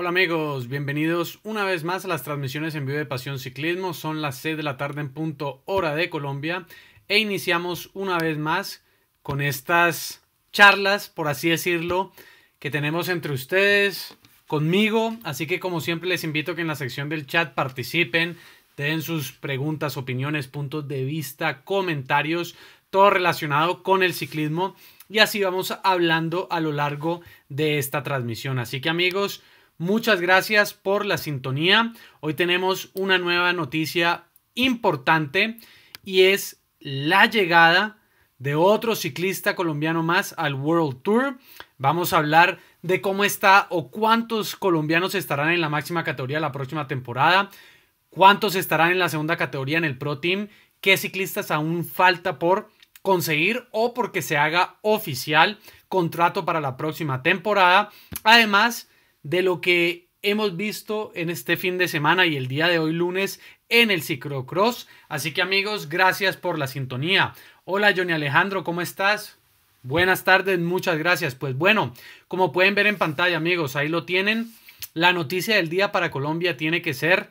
Hola amigos, bienvenidos una vez más a las transmisiones en vivo de Pasión Ciclismo. Son las 6 de la tarde en punto hora de Colombia e iniciamos una vez más con estas charlas, por así decirlo, que tenemos entre ustedes, conmigo. Así que como siempre les invito a que en la sección del chat participen, den sus preguntas, opiniones, puntos de vista, comentarios, todo relacionado con el ciclismo. Y así vamos hablando a lo largo de esta transmisión. Así que amigos, Muchas gracias por la sintonía. Hoy tenemos una nueva noticia importante y es la llegada de otro ciclista colombiano más al World Tour. Vamos a hablar de cómo está o cuántos colombianos estarán en la máxima categoría la próxima temporada, cuántos estarán en la segunda categoría en el Pro Team, qué ciclistas aún falta por conseguir o porque se haga oficial contrato para la próxima temporada. Además, de lo que hemos visto en este fin de semana y el día de hoy lunes en el ciclocross. Así que amigos, gracias por la sintonía. Hola Johnny Alejandro, ¿cómo estás? Buenas tardes, muchas gracias. Pues bueno, como pueden ver en pantalla amigos, ahí lo tienen. La noticia del día para Colombia tiene que ser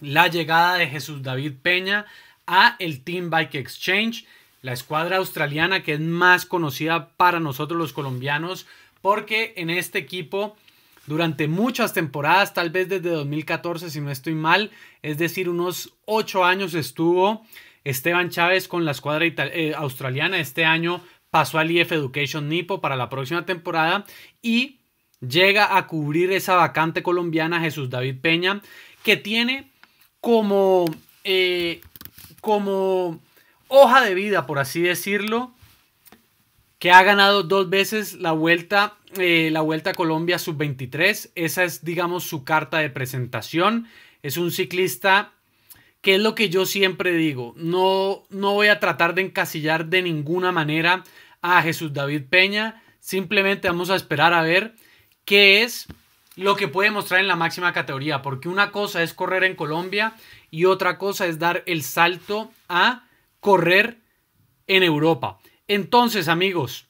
la llegada de Jesús David Peña a el Team Bike Exchange, la escuadra australiana que es más conocida para nosotros los colombianos porque en este equipo durante muchas temporadas, tal vez desde 2014 si no estoy mal, es decir, unos ocho años estuvo Esteban Chávez con la escuadra eh, australiana. Este año pasó al IF e Education Nipo para la próxima temporada y llega a cubrir esa vacante colombiana Jesús David Peña, que tiene como, eh, como hoja de vida, por así decirlo, que ha ganado dos veces la vuelta, eh, la vuelta a Colombia sub-23. Esa es, digamos, su carta de presentación. Es un ciclista que es lo que yo siempre digo. No, no voy a tratar de encasillar de ninguna manera a Jesús David Peña. Simplemente vamos a esperar a ver qué es lo que puede mostrar en la máxima categoría. Porque una cosa es correr en Colombia y otra cosa es dar el salto a correr en Europa. Entonces, amigos,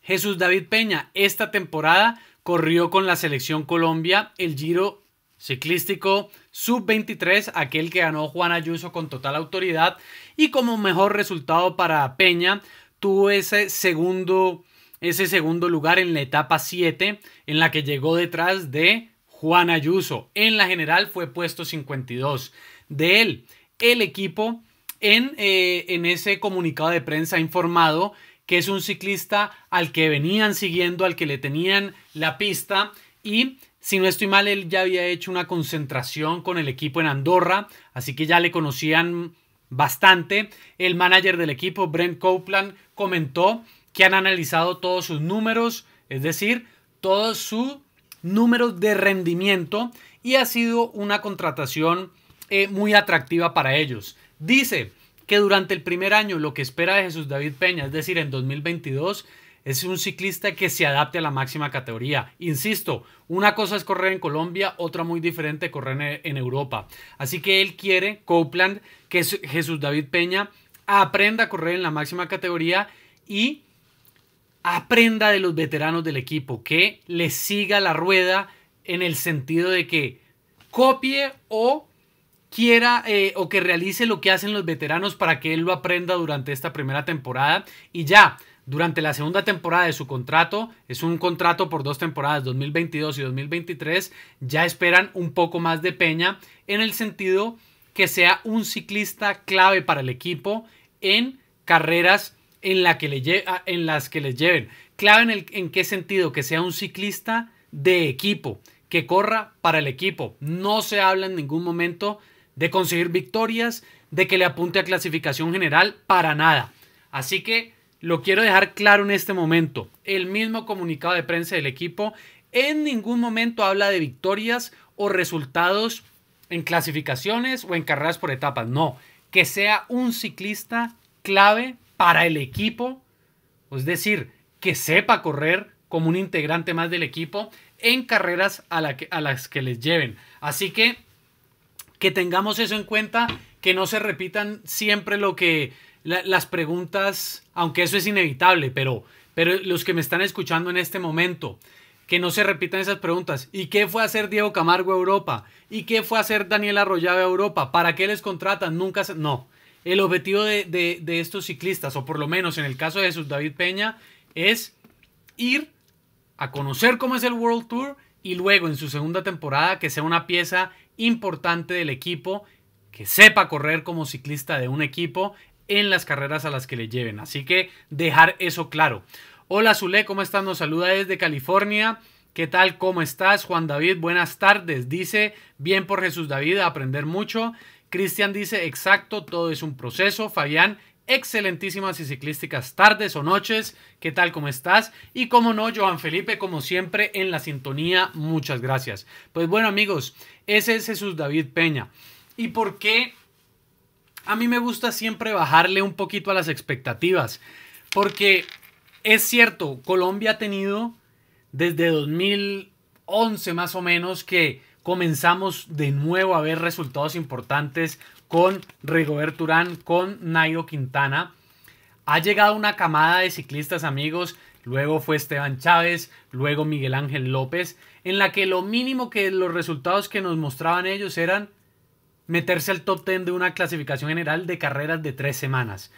Jesús David Peña, esta temporada corrió con la selección Colombia el Giro Ciclístico Sub-23, aquel que ganó Juan Ayuso con total autoridad. Y como mejor resultado para Peña, tuvo ese segundo, ese segundo lugar en la etapa 7, en la que llegó detrás de Juan Ayuso. En la general fue puesto 52. De él, el equipo eh, en, ese comunicado de prensa ha informado que es un ciclista al que venían siguiendo, al que le tenían la pista y si no estoy mal, él ya había hecho una concentración con el equipo en Andorra, así que ya le conocían bastante. El manager del equipo, Brent Copeland, comentó que han analizado todos sus números, es decir, todos sus números de rendimiento y ha sido una contratación eh, muy atractiva para ellos. Dice que durante el primer año lo que espera de Jesús David Peña, es decir, en 2022, es un ciclista que se adapte a la máxima categoría. Insisto, una cosa es correr en Colombia, otra muy diferente correr en Europa. Así que él quiere, Copeland, que Jesús David Peña aprenda a correr en la máxima categoría y aprenda de los veteranos del equipo, que le siga la rueda en el sentido de que copie o quiera eh, o que realice lo que hacen los veteranos para que él lo aprenda durante esta primera temporada y ya. Durante la segunda temporada de su contrato, es un contrato por dos temporadas, 2022 y 2023, ya esperan un poco más de Peña en el sentido que sea un ciclista clave para el equipo en carreras en, la que le ah, en las que les lleven. Clave en, el, en qué sentido, que sea un ciclista de equipo, que corra para el equipo. No se habla en ningún momento de conseguir victorias, de que le apunte a clasificación general, para nada. Así que lo quiero dejar claro en este momento. El mismo comunicado de prensa del equipo en ningún momento habla de victorias o resultados en clasificaciones o en carreras por etapas. No, que sea un ciclista clave para el equipo, es decir, que sepa correr como un integrante más del equipo en carreras a, las que les lleven. Así que que tengamos eso en cuenta, que no se repitan siempre lo que las preguntas, aunque eso es inevitable, pero, pero los que me están escuchando en este momento, que no se repitan esas preguntas. ¿Y qué fue a hacer Diego Camargo a Europa? ¿Y qué fue a hacer Daniel Arroyave a Europa? ¿Para qué les contratan? Nunca No. El objetivo de, de estos ciclistas, o por lo menos en el caso de Jesús David Peña, es ir a conocer cómo es el World Tour y luego en su segunda temporada que sea una pieza importante del equipo, que sepa correr como ciclista de un equipo en las carreras a las que le lleven. Así que dejar eso claro. Hola Zule, ¿cómo estás? Nos saluda desde California. ¿Qué tal? ¿Cómo estás? Juan David, buenas tardes. Dice, bien por Jesús David, aprender mucho. Cristian dice, exacto, todo es un proceso. Fabián, excelentísimas y ciclísticas tardes o noches. ¿Qué tal? ¿Cómo estás? Y como no, Joan Felipe, como siempre, en la sintonía, muchas gracias. Pues bueno, amigos, ese es Jesús David Peña. ¿Y por qué? A mí me gusta siempre bajarle un poquito a las expectativas, porque es cierto, Colombia ha tenido desde 2011 más o menos que comenzamos de nuevo a ver resultados importantes con Rigobert Urán, con Nairo Quintana. Ha llegado una camada de ciclistas amigos, luego fue Esteban Chávez, luego Miguel Ángel López, en la que lo mínimo que los resultados que nos mostraban ellos eran meterse al top ten de una clasificación general de carreras de tres semanas.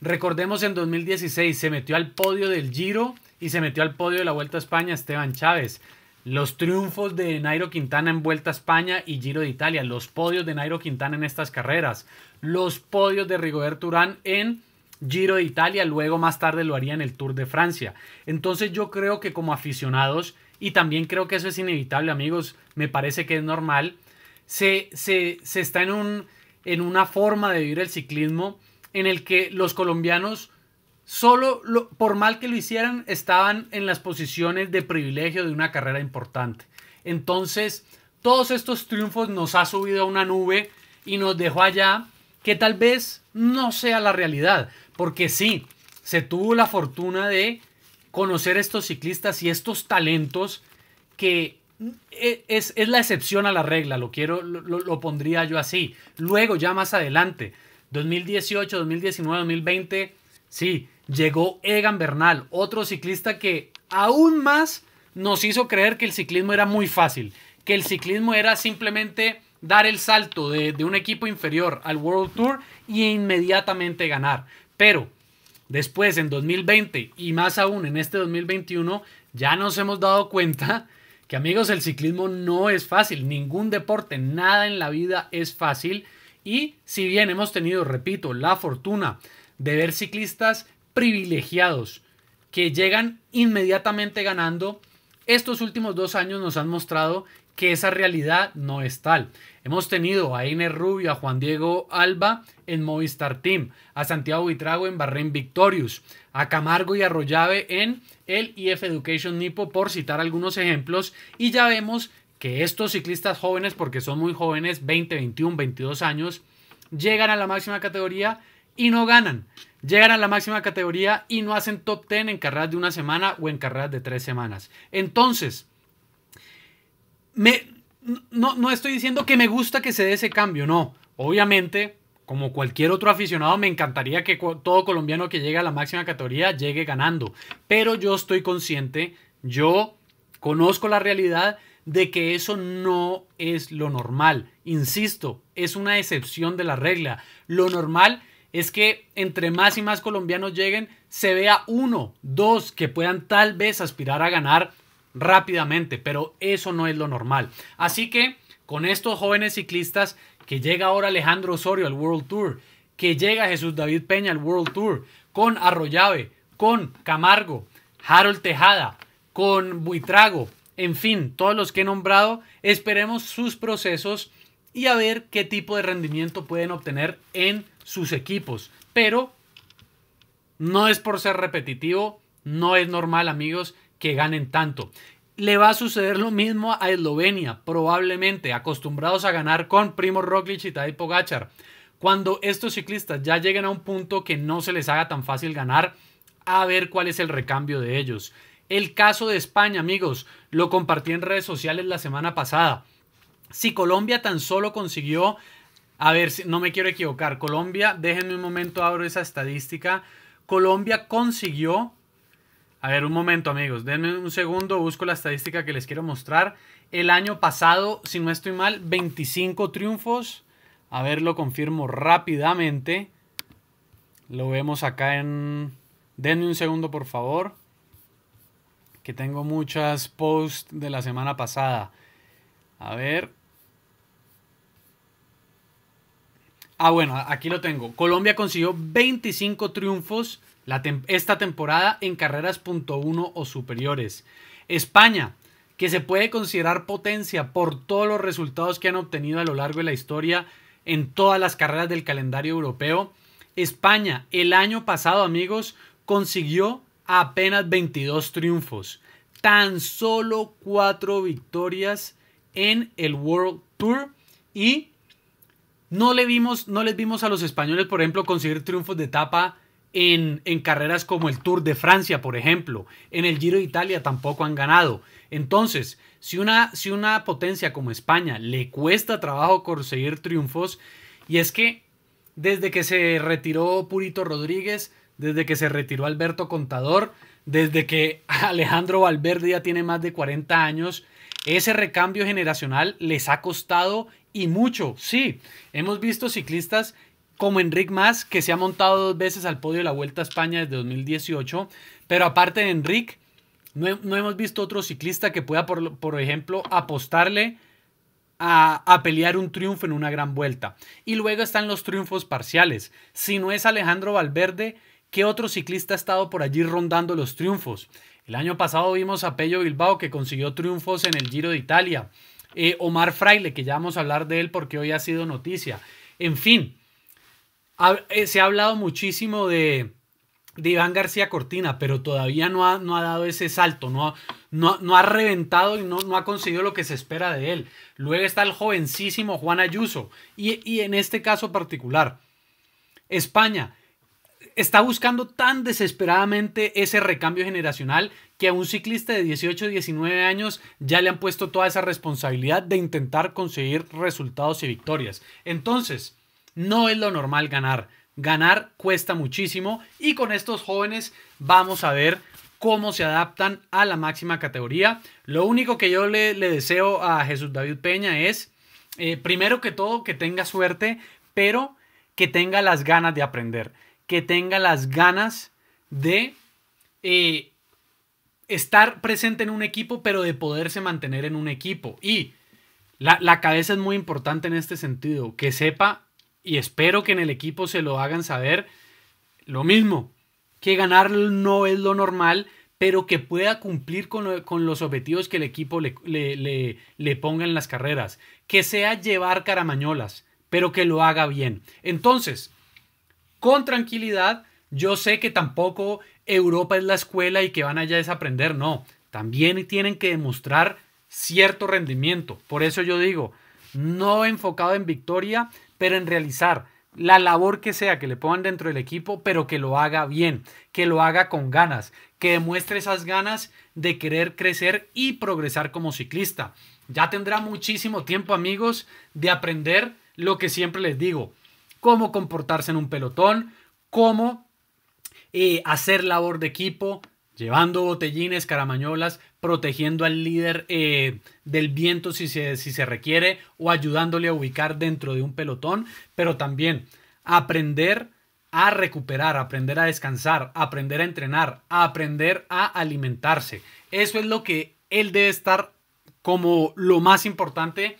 Recordemos en 2016 se metió al podio del Giro y se metió al podio de la Vuelta a España Esteban Chávez. Los triunfos de Nairo Quintana en Vuelta a España y Giro de Italia, los podios de Nairo Quintana en estas carreras, los podios de Rigobert Urán en Giro de Italia, luego más tarde lo haría en el Tour de Francia. Entonces yo creo que como aficionados, y también creo que eso es inevitable amigos, me parece que es normal, se, está en, un, en una forma de vivir el ciclismo en el que los colombianos solo por mal que lo hicieran, estaban en las posiciones de privilegio de una carrera importante. Entonces, todos estos triunfos nos ha subido a una nube y nos dejó allá que tal vez no sea la realidad, porque sí, se tuvo la fortuna de conocer estos ciclistas y estos talentos que e, es, la excepción a la regla, lo, quiero, lo, lo pondría yo así. Luego, ya más adelante, 2018, 2019, 2020, sí, llegó Egan Bernal, otro ciclista que aún más nos hizo creer que el ciclismo era muy fácil, que el ciclismo era simplemente dar el salto de, un equipo inferior al World Tour y inmediatamente ganar. Pero después, en 2020 y más aún en este 2021, ya nos hemos dado cuenta que amigos, el ciclismo no es fácil, ningún deporte, nada en la vida es fácil. Y si bien hemos tenido, repito, la fortuna de ver ciclistas privilegiados que llegan inmediatamente ganando, estos últimos dos años nos han mostrado que esa realidad no es tal. Hemos tenido a Iner Rubio, a Juan Diego Alba en Movistar Team, a Santiago Vitrago en Barren Victorious, a Camargo y Arroyave en el IF Education Nipo, por citar algunos ejemplos, y ya vemos que estos ciclistas jóvenes, porque son muy jóvenes, 20, 21, 22 años, llegan a la máxima categoría y no ganan llegan a la máxima categoría y no hacen top 10 en carreras de una semana o en carreras de tres semanas. Entonces, me, no, no estoy diciendo que me gusta que se dé ese cambio, no. Obviamente, como cualquier otro aficionado, me encantaría que todo colombiano que llegue a la máxima categoría llegue ganando. Pero yo estoy consciente, yo conozco la realidad de que eso no es lo normal. Insisto, es una excepción de la regla. Lo normal es que entre más y más colombianos lleguen, se vea uno, dos que puedan tal vez aspirar a ganar rápidamente, pero eso no es lo normal. Así que con estos jóvenes ciclistas que llega ahora Alejandro Osorio al World Tour, que llega Jesús David Peña al World Tour, con Arroyave, con Camargo, Harold Tejada, con Buitrago, en fin, todos los que he nombrado, esperemos sus procesos y a ver qué tipo de rendimiento pueden obtener en sus equipos. Pero no es por ser repetitivo, no es normal, amigos, que ganen tanto. Le va a suceder lo mismo a Eslovenia, probablemente, acostumbrados a ganar con Primo Roglic y Tadej Pogacar. Cuando estos ciclistas ya lleguen a un punto que no se les haga tan fácil ganar, a ver cuál es el recambio de ellos. El caso de España, amigos, lo compartí en redes sociales la semana pasada. Si Colombia tan solo consiguió a ver, no me quiero equivocar. Colombia, déjenme un momento, abro esa estadística. Colombia consiguió... A ver, un momento amigos, denme un segundo, busco la estadística que les quiero mostrar. El año pasado, si no estoy mal, 25 triunfos. A ver, lo confirmo rápidamente. Lo vemos acá en... Denme un segundo, por favor. Que tengo muchas posts de la semana pasada. A ver. Ah, bueno, aquí lo tengo. Colombia consiguió 25 triunfos esta temporada en carreras .1 o superiores. España, que se puede considerar potencia por todos los resultados que han obtenido a lo largo de la historia en todas las carreras del calendario europeo. España, el año pasado, amigos, consiguió apenas 22 triunfos. Tan solo 4 victorias en el World Tour y no, le vimos, les vimos a los españoles, por ejemplo, conseguir triunfos de etapa en, carreras como el Tour de Francia, por ejemplo. En el Giro de Italia tampoco han ganado. Entonces, si una, si una potencia como España le cuesta trabajo conseguir triunfos, y es que desde que se retiró Purito Rodríguez, desde que se retiró Alberto Contador, desde que Alejandro Valverde ya tiene más de 40 años, ese recambio generacional les ha costado y mucho, sí. Hemos visto ciclistas como Enric más que se ha montado dos veces al podio de la Vuelta a España desde 2018, pero aparte de Enric, no, hemos visto otro ciclista que pueda, por, ejemplo, apostarle a, a, pelear un triunfo en una gran vuelta. Y luego están los triunfos parciales. Si no es Alejandro Valverde, ¿qué otro ciclista ha estado por allí rondando los triunfos? El año pasado vimos a Pello Bilbao que consiguió triunfos en el Giro de Italia. Eh, Omar Fraile, que ya vamos a hablar de él porque hoy ha sido noticia. En fin, eh, se ha hablado muchísimo de, Iván García Cortina, pero todavía no ha, no ha dado ese salto, no ha, no, ha reventado y no, ha conseguido lo que se espera de él. Luego está el jovencísimo Juan Ayuso y, y en este caso particular, España está buscando tan desesperadamente ese recambio generacional que a un ciclista de 18, 19 años ya le han puesto toda esa responsabilidad de intentar conseguir resultados y victorias. Entonces, no es lo normal ganar. Ganar cuesta muchísimo y con estos jóvenes vamos a ver cómo se adaptan a la máxima categoría. Lo único que yo le, deseo a Jesús David Peña es, eh, primero que todo, que tenga suerte, pero que tenga las ganas de aprender que tenga las ganas de eh, estar presente en un equipo, pero de poderse mantener en un equipo. Y la, cabeza es muy importante en este sentido, que sepa, y espero que en el equipo se lo hagan saber, lo mismo, que ganar no es lo normal, pero que pueda cumplir con, los objetivos que el equipo le, le, le, le ponga en las carreras, que sea llevar caramañolas, pero que lo haga bien. Entonces, con tranquilidad. Yo sé que tampoco Europa es la escuela y que van allá a desaprender. no. También tienen que demostrar cierto rendimiento. Por eso yo digo, no enfocado en victoria, pero en realizar la labor que sea que le pongan dentro del equipo, pero que lo haga bien, que lo haga con ganas, que demuestre esas ganas de querer crecer y progresar como ciclista. Ya tendrá muchísimo tiempo, amigos, de aprender lo que siempre les digo cómo comportarse en un pelotón, cómo eh, hacer labor de equipo, llevando botellines, caramañolas, protegiendo al líder eh, del viento si se, si se requiere o ayudándole a ubicar dentro de un pelotón, pero también aprender a recuperar, aprender a descansar, aprender a entrenar, aprender a alimentarse. Eso es lo que él debe estar como lo más importante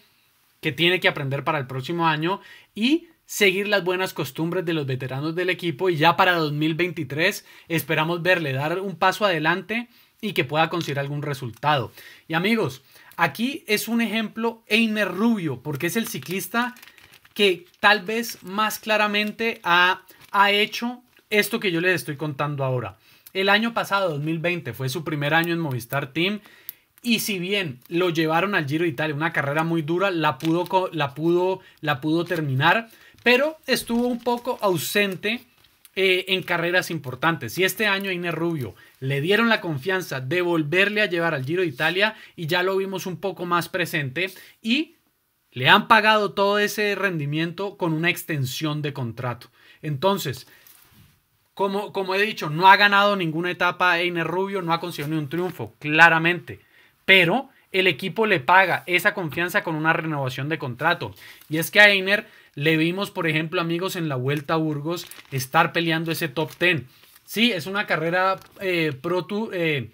que tiene que aprender para el próximo año y seguir las buenas costumbres de los veteranos del equipo y ya para 2023 esperamos verle dar un paso adelante y que pueda conseguir algún resultado. Y amigos, aquí es un ejemplo Einer Rubio, porque es el ciclista que tal vez más claramente ha, hecho esto que yo les estoy contando ahora. El año pasado, 2020, fue su primer año en Movistar Team. Y si bien lo llevaron al Giro de Italia, una carrera muy dura, la pudo, la pudo, la pudo terminar pero estuvo un poco ausente eh, en carreras importantes. Y este año Inés Rubio le dieron la confianza de volverle a llevar al Giro de Italia y ya lo vimos un poco más presente y le han pagado todo ese rendimiento con una extensión de contrato. Entonces, como, como he dicho, no ha ganado ninguna etapa Einer Rubio, no ha conseguido ningún un triunfo, claramente, pero el equipo le paga esa confianza con una renovación de contrato. Y es que a Einer le vimos, por ejemplo, amigos, en la Vuelta a Burgos estar peleando ese top 10. Sí, es una carrera eh, pro eh,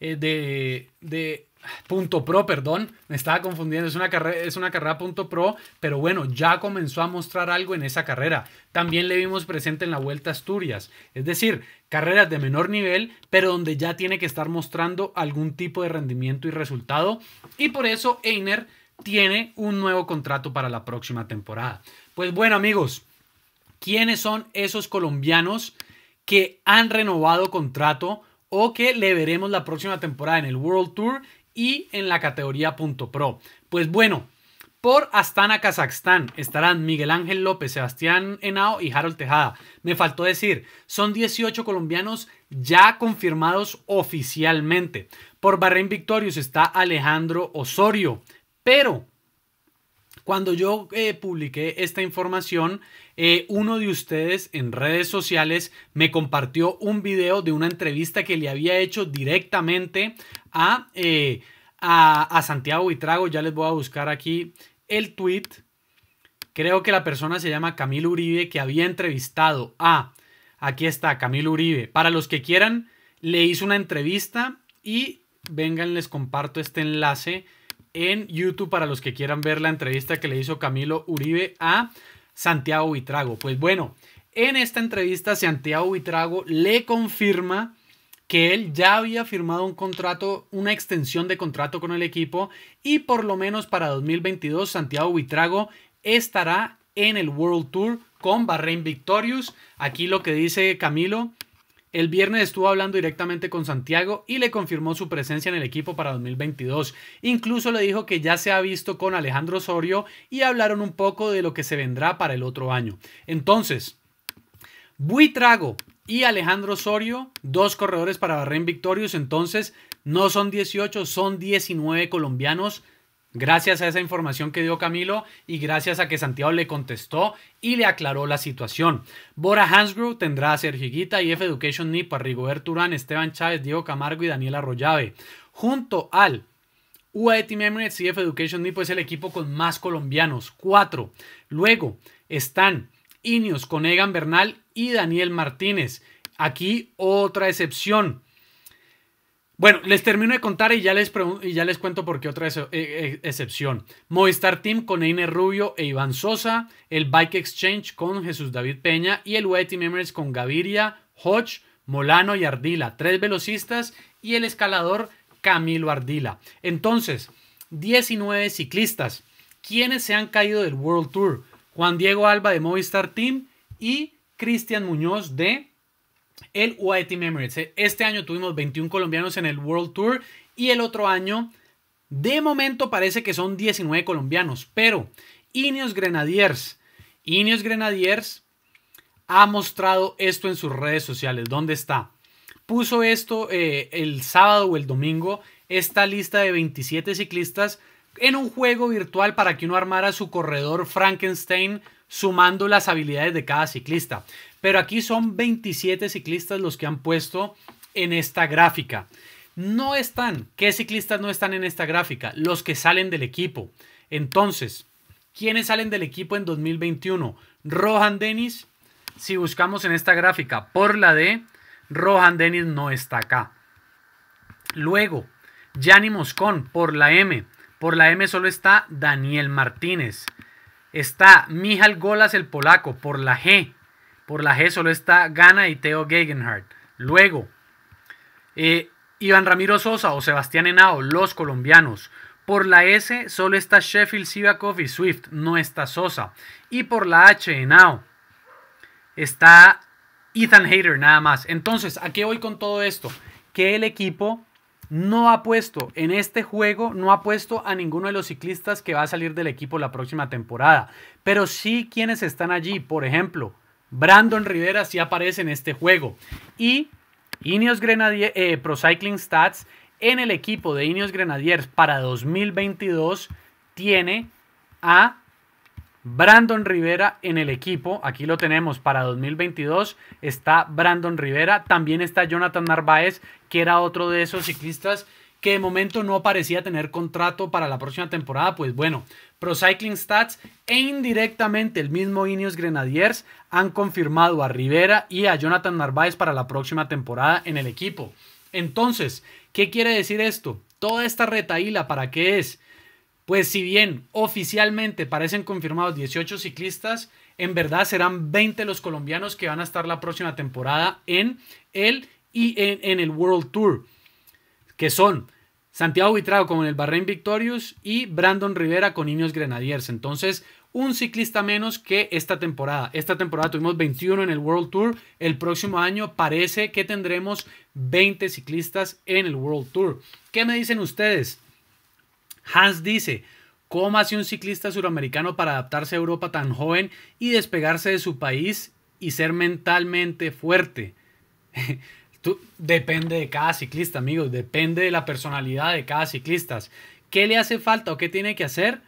eh, de, de punto pro, perdón, me estaba confundiendo, es una, carrera, es una carrera punto pro, pero bueno, ya comenzó a mostrar algo en esa carrera. También le vimos presente en la Vuelta a Asturias, es decir, carreras de menor nivel, pero donde ya tiene que estar mostrando algún tipo de rendimiento y resultado. Y por eso Einer tiene un nuevo contrato para la próxima temporada. Pues bueno amigos, ¿quiénes son esos colombianos que han renovado contrato o que le veremos la próxima temporada en el World Tour y en la categoría punto pro? Pues bueno, por Astana, Kazajstán estarán Miguel Ángel López, Sebastián Henao y Harold Tejada. Me faltó decir, son 18 colombianos ya confirmados oficialmente. Por Bahrein Victorious está Alejandro Osorio. Pero cuando yo eh, publiqué esta información, eh, uno de ustedes en redes sociales me compartió un video de una entrevista que le había hecho directamente a, eh, a, a Santiago Vitrago. Ya les voy a buscar aquí el tweet. Creo que la persona se llama Camilo Uribe, que había entrevistado a. Aquí está, Camilo Uribe. Para los que quieran, le hice una entrevista y vengan, les comparto este enlace en YouTube para los que quieran ver la entrevista que le hizo Camilo Uribe a Santiago Vitrago. Pues bueno, en esta entrevista Santiago Vitrago le confirma que él ya había firmado un contrato, una extensión de contrato con el equipo y por lo menos para 2022 Santiago Vitrago estará en el World Tour con Bahrain Victorious. Aquí lo que dice Camilo el viernes estuvo hablando directamente con Santiago y le confirmó su presencia en el equipo para 2022. Incluso le dijo que ya se ha visto con Alejandro Osorio y hablaron un poco de lo que se vendrá para el otro año. Entonces, Buitrago y Alejandro Osorio, dos corredores para Barren Victorious, entonces no son 18, son 19 colombianos Gracias a esa información que dio Camilo y gracias a que Santiago le contestó y le aclaró la situación. Bora Hansgrove tendrá a Sergio y F Education Nipo, a Rigoberto Urán, Esteban Chávez, Diego Camargo y Daniel Arroyave. Junto al UAE Team Emirates y F Education Nipo es el equipo con más colombianos, cuatro. Luego están Ineos con Egan Bernal y Daniel Martínez. Aquí otra excepción. Bueno, les termino de contar y ya les, ya les cuento por qué otra eh, eh, excepción. Movistar Team con Einer Rubio e Iván Sosa, el Bike Exchange con Jesús David Peña y el UAE Team Emirates con Gaviria, Hodge, Molano y Ardila, tres velocistas y el escalador Camilo Ardila. Entonces, 19 ciclistas. ¿Quiénes se han caído del World Tour? Juan Diego Alba de Movistar Team y Cristian Muñoz de el UAE Memories. Este año tuvimos 21 colombianos en el World Tour y el otro año, de momento parece que son 19 colombianos, pero Ineos Grenadiers, Ineos Grenadiers ha mostrado esto en sus redes sociales. ¿Dónde está? Puso esto eh, el sábado o el domingo, esta lista de 27 ciclistas en un juego virtual para que uno armara su corredor Frankenstein sumando las habilidades de cada ciclista. Pero aquí son 27 ciclistas los que han puesto en esta gráfica. No están. ¿Qué ciclistas no están en esta gráfica? Los que salen del equipo. Entonces, ¿quiénes salen del equipo en 2021? Rohan Dennis, si buscamos en esta gráfica por la D, Rohan Dennis no está acá. Luego, Gianni Moscón por la M. Por la M solo está Daniel Martínez está Mijal Golas el polaco por la G. Por la G solo está Gana y Teo Gegenhardt. Luego, eh, Iván Ramiro Sosa o Sebastián Henao, los colombianos. Por la S solo está Sheffield, Sivakov y Swift, no está Sosa. Y por la H, Henao, está Ethan Hayter, nada más. Entonces, ¿a qué voy con todo esto? Que el equipo no ha puesto en este juego, no ha puesto a ninguno de los ciclistas que va a salir del equipo la próxima temporada, pero sí quienes están allí, por ejemplo, Brandon Rivera sí aparece en este juego y Ineos Grenadier, eh, Pro Cycling Stats en el equipo de Ineos Grenadiers para 2022 tiene a Brandon Rivera en el equipo, aquí lo tenemos para 2022, está Brandon Rivera, también está Jonathan Narváez, que era otro de esos ciclistas que de momento no parecía tener contrato para la próxima temporada, pues bueno, Pro Cycling Stats e indirectamente el mismo Ineos Grenadiers han confirmado a Rivera y a Jonathan Narváez para la próxima temporada en el equipo. Entonces, ¿qué quiere decir esto? Toda esta retaíla, ¿para qué es? Pues si bien oficialmente parecen confirmados 18 ciclistas, en verdad serán 20 los colombianos que van a estar la próxima temporada en el, y en, el World Tour, que son Santiago Vitrago con el Bahrein Victorious y Brandon Rivera con Ineos Grenadiers. Entonces, un ciclista menos que esta temporada. Esta temporada tuvimos 21 en el World Tour. El próximo año parece que tendremos 20 ciclistas en el World Tour. ¿Qué me dicen ustedes? Hans dice, ¿cómo hace un ciclista suramericano para adaptarse a Europa tan joven y despegarse de su país y ser mentalmente fuerte? depende de cada ciclista, amigos, depende de la personalidad de cada ciclista. ¿Qué le hace falta o qué tiene que hacer?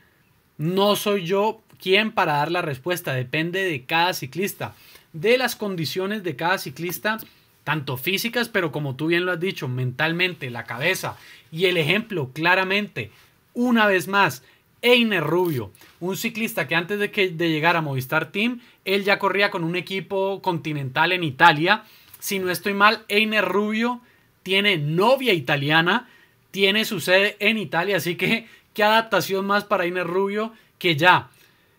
No soy yo quien para dar la respuesta, depende de cada ciclista, de las condiciones de cada ciclista, tanto físicas, pero como tú bien lo has dicho, mentalmente, la cabeza y el ejemplo, claramente, una vez más. Einer Rubio, un ciclista que antes de, que, de llegar a Movistar Team, él ya corría con un equipo continental en Italia. Si no estoy mal, Einer Rubio tiene novia italiana, tiene su sede en Italia, así que qué adaptación más para Einer Rubio que ya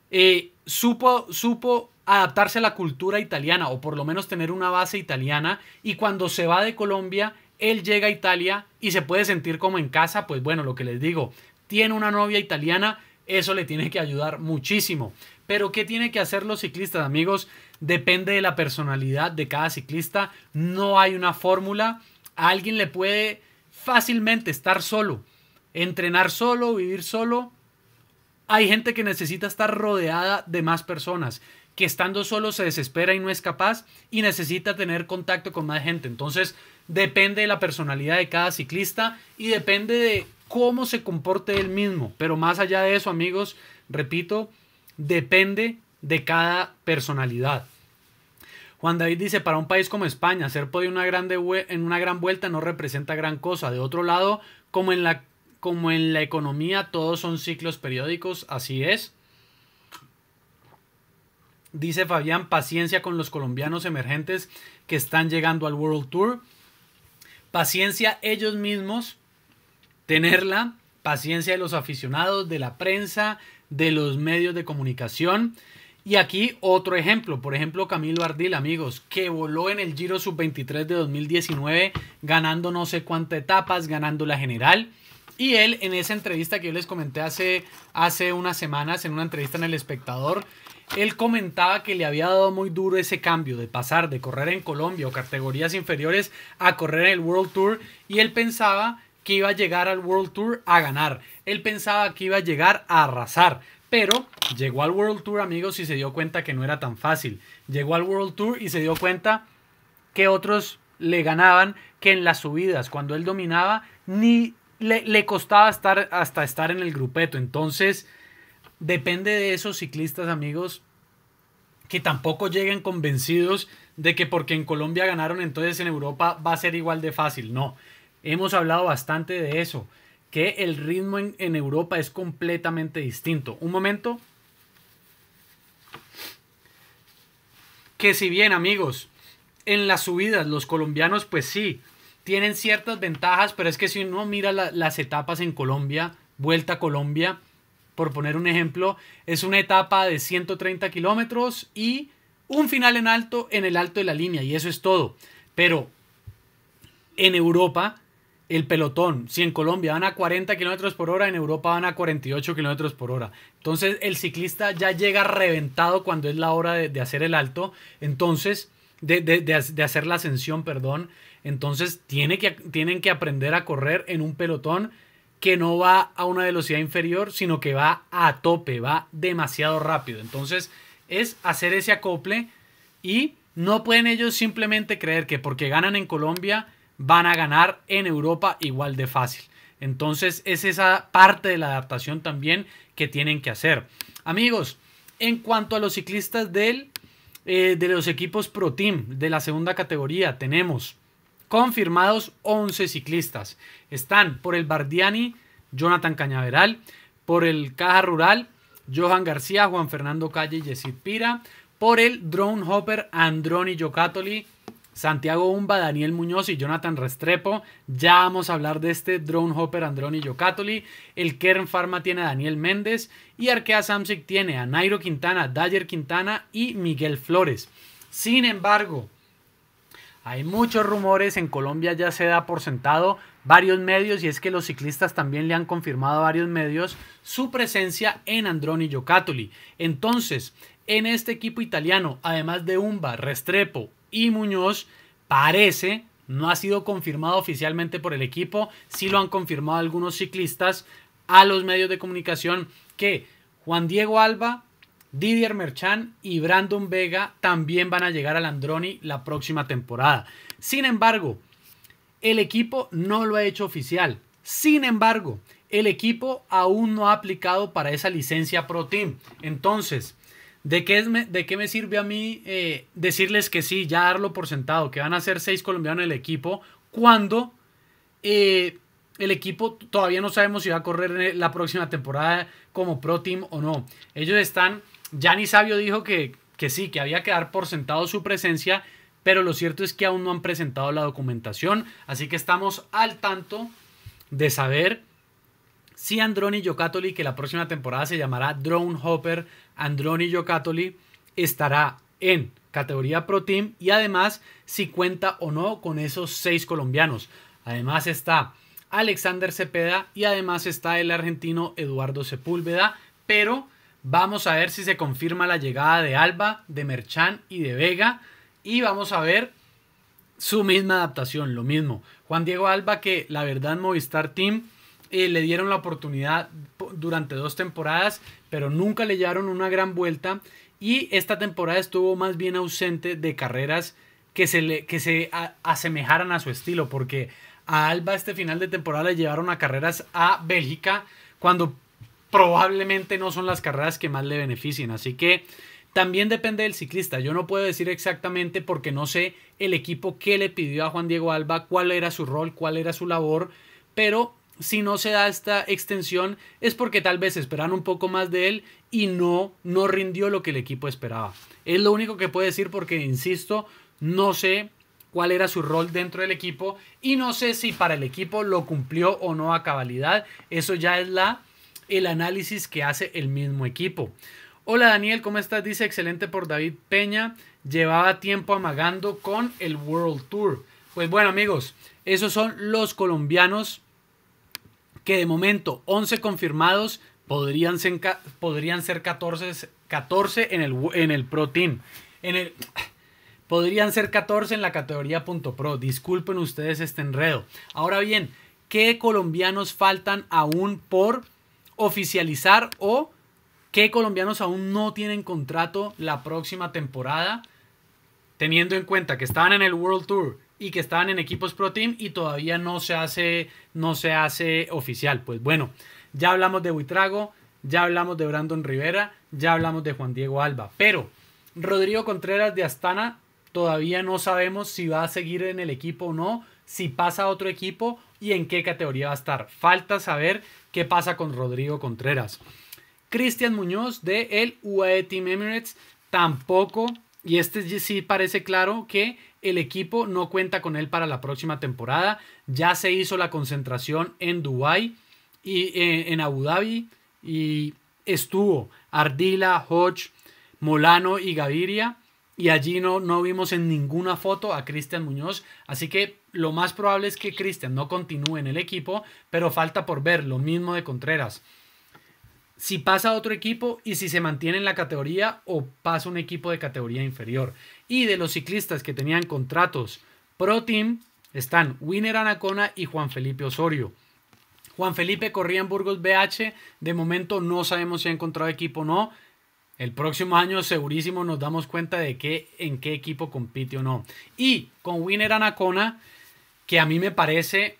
eh, supo, supo adaptarse a la cultura italiana o por lo menos tener una base italiana y cuando se va de Colombia, él llega a Italia y se puede sentir como en casa, pues bueno, lo que les digo, tiene una novia italiana, eso le tiene que ayudar muchísimo. Pero ¿qué tiene que hacer los ciclistas, amigos? Depende de la personalidad de cada ciclista. No hay una fórmula. A alguien le puede fácilmente estar solo, entrenar solo, vivir solo. Hay gente que necesita estar rodeada de más personas, que estando solo se desespera y no es capaz y necesita tener contacto con más gente. Entonces, depende de la personalidad de cada ciclista y depende de cómo se comporte él mismo. Pero más allá de eso, amigos, repito, depende de cada personalidad. Juan David dice, para un país como España, ser podio una en una gran vuelta no representa gran cosa. De otro lado, como en la, como en la economía, todos son ciclos periódicos, así es. Dice Fabián, paciencia con los colombianos emergentes que están llegando al World Tour. Paciencia ellos mismos tenerla, paciencia de los aficionados, de la prensa, de los medios de comunicación. Y aquí otro ejemplo, por ejemplo Camilo Ardil, amigos, que voló en el Giro Sub-23 de 2019, ganando no sé cuántas etapas, ganando la general. Y él en esa entrevista que yo les comenté hace, hace unas semanas, en una entrevista en El Espectador, él comentaba que le había dado muy duro ese cambio de pasar de correr en Colombia o categorías inferiores a correr en el World Tour. Y él pensaba que iba a llegar al World Tour a ganar. Él pensaba que iba a llegar a arrasar. Pero llegó al World Tour, amigos, y se dio cuenta que no era tan fácil. Llegó al World Tour y se dio cuenta que otros le ganaban, que en las subidas, cuando él dominaba, ni le, costaba estar, hasta estar en el grupeto. Entonces, depende de esos ciclistas, amigos, que tampoco lleguen convencidos de que porque en Colombia ganaron, entonces en Europa va a ser igual de fácil. No, Hemos hablado bastante de eso, que el ritmo en, Europa es completamente distinto. Un momento. Que si bien, amigos, en las subidas los colombianos, pues sí, tienen ciertas ventajas, pero es que si uno mira las etapas en Colombia, Vuelta a Colombia, por poner un ejemplo, es una etapa de 130 kilómetros y un final en alto en el alto de la línea, y eso es todo. Pero en Europa el pelotón, si en Colombia van a 40 kilómetros por hora, en Europa van a 48 kilómetros por hora. Entonces el ciclista ya llega reventado cuando es la hora de, hacer el alto, entonces, de, hacer la ascensión, perdón. Entonces tiene que, tienen que aprender a correr en un pelotón que no va a una velocidad inferior, sino que va a tope, va demasiado rápido. Entonces es hacer ese acople y no pueden ellos simplemente creer que porque ganan en Colombia van a ganar en Europa igual de fácil. Entonces es esa parte de la adaptación también que tienen que hacer. Amigos, en cuanto a los ciclistas del, eh, de los equipos Pro Team de la segunda categoría, tenemos confirmados 11 ciclistas. Están por el Bardiani, Jonathan Cañaveral, por el Caja Rural, Johan García, Juan Fernando Calle y Jessy Pira, por el Drone Hopper, Androni Giocattoli, Santiago Umba, Daniel Muñoz y Jonathan Restrepo. Ya vamos a hablar de este Drone Hopper Androni Giocattoli El Kern Pharma tiene a Daniel Méndez y Arkea Samsic tiene a Nairo Quintana, Dayer Quintana y Miguel Flores. Sin embargo, hay muchos rumores, en Colombia ya se da por sentado varios medios y es que los ciclistas también le han confirmado a varios medios su presencia en Androni Giocattoli. Entonces, en este equipo italiano, además de Umba, Restrepo, y Muñoz parece no ha sido confirmado oficialmente por el equipo, sí lo han confirmado algunos ciclistas a los medios de comunicación que Juan Diego Alba, Didier Merchán y Brandon Vega también van a llegar al Androni la próxima temporada. Sin embargo, el equipo no lo ha hecho oficial. Sin embargo, el equipo aún no ha aplicado para esa licencia Pro Team. Entonces, ¿De qué, me, ¿De qué me sirve a mí eh, decirles que sí, ya darlo por sentado, que van a ser seis colombianos en el equipo, cuando eh, el equipo todavía no sabemos si va a correr la próxima temporada como Pro Team o no? Ellos están, ya ni Sabio dijo que, que sí, que había que dar por sentado su presencia, pero lo cierto es que aún no han presentado la documentación, así que estamos al tanto de saber si Androni Giocattoli, que la próxima temporada se llamará Drone Hopper, Androni Giocattoli estará en categoría Pro Team y además si cuenta o no con esos seis colombianos. Además está Alexander Cepeda y además está el argentino Eduardo Sepúlveda, pero vamos a ver si se confirma la llegada de Alba, de Merchan y de Vega y vamos a ver su misma adaptación, lo mismo. Juan Diego Alba que la verdad Movistar Team eh, le dieron la oportunidad durante dos temporadas, pero nunca le llevaron una gran vuelta. Y esta temporada estuvo más bien ausente de carreras que se, le, que se asemejaran a su estilo, porque a Alba este final de temporada le llevaron a carreras a Bélgica, cuando probablemente no son las carreras que más le beneficien. Así que también depende del ciclista. Yo no puedo decir exactamente porque no sé el equipo que le pidió a Juan Diego Alba, cuál era su rol, cuál era su labor, pero si no se da esta extensión es porque tal vez esperan un poco más de él y no, no rindió lo que el equipo esperaba. Es lo único que puedo decir porque, insisto, no sé cuál era su rol dentro del equipo y no sé si para el equipo lo cumplió o no a cabalidad. Eso ya es la, el análisis que hace el mismo equipo. Hola Daniel, ¿cómo estás? Dice excelente por David Peña. Llevaba tiempo amagando con el World Tour. Pues bueno amigos, esos son los colombianos que de momento 11 confirmados podrían ser, podrían ser 14, en, el, en el Pro Team. En el, podrían ser 14 en la categoría punto .pro. Disculpen ustedes este enredo. Ahora bien, ¿qué colombianos faltan aún por oficializar o qué colombianos aún no tienen contrato la próxima temporada? Teniendo en cuenta que estaban en el World Tour, y que estaban en equipos Pro Team y todavía no se hace, no se hace oficial. Pues bueno, ya hablamos de Buitrago, ya hablamos de Brandon Rivera, ya hablamos de Juan Diego Alba, pero Rodrigo Contreras de Astana todavía no sabemos si va a seguir en el equipo o no, si pasa a otro equipo y en qué categoría va a estar. Falta saber qué pasa con Rodrigo Contreras. Cristian Muñoz de el UAE Team Emirates tampoco, y este sí parece claro que el equipo no cuenta con él para la próxima temporada. Ya se hizo la concentración en Dubái y eh, en Abu Dhabi y estuvo Ardila, Hodge, Molano y Gaviria. Y allí no, no vimos en ninguna foto a Cristian Muñoz. Así que lo más probable es que Cristian no continúe en el equipo, pero falta por ver lo mismo de Contreras si pasa a otro equipo y si se mantiene en la categoría o pasa un equipo de categoría inferior. Y de los ciclistas que tenían contratos pro team están Winner Anacona y Juan Felipe Osorio. Juan Felipe corría en Burgos BH, de momento no sabemos si ha encontrado equipo o no. El próximo año segurísimo nos damos cuenta de que, en qué equipo compite o no. Y con Winner Anacona, que a mí me parece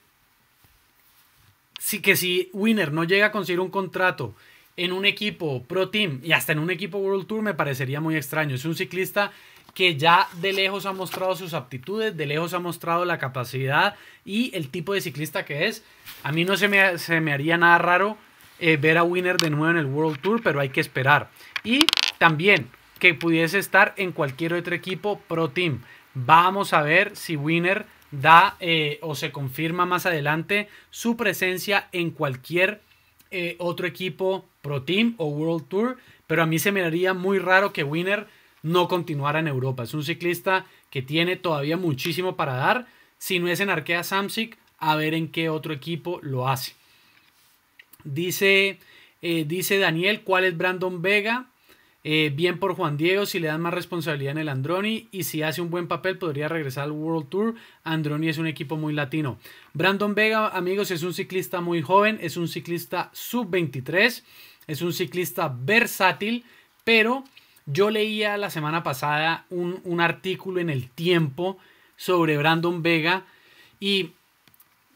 sí, que si Winner no llega a conseguir un contrato en un equipo Pro Team y hasta en un equipo World Tour me parecería muy extraño. Es un ciclista que ya de lejos ha mostrado sus aptitudes, de lejos ha mostrado la capacidad y el tipo de ciclista que es. A mí no se me, se me haría nada raro eh, ver a Winner de nuevo en el World Tour, pero hay que esperar. Y también que pudiese estar en cualquier otro equipo pro team. Vamos a ver si Winner da eh, o se confirma más adelante su presencia en cualquier eh, otro equipo Pro Team o World Tour, pero a mí se me haría muy raro que Winner no continuara en Europa. Es un ciclista que tiene todavía muchísimo para dar. Si no es en Arkea Samsic, a ver en qué otro equipo lo hace. Dice, eh, dice Daniel, ¿cuál es Brandon Vega? Eh, bien por Juan Diego, si le dan más responsabilidad en el Androni y si hace un buen papel podría regresar al World Tour. Androni es un equipo muy latino. Brandon Vega, amigos, es un ciclista muy joven, es un ciclista sub-23, es un ciclista versátil, pero yo leía la semana pasada un, un artículo en el tiempo sobre Brandon Vega y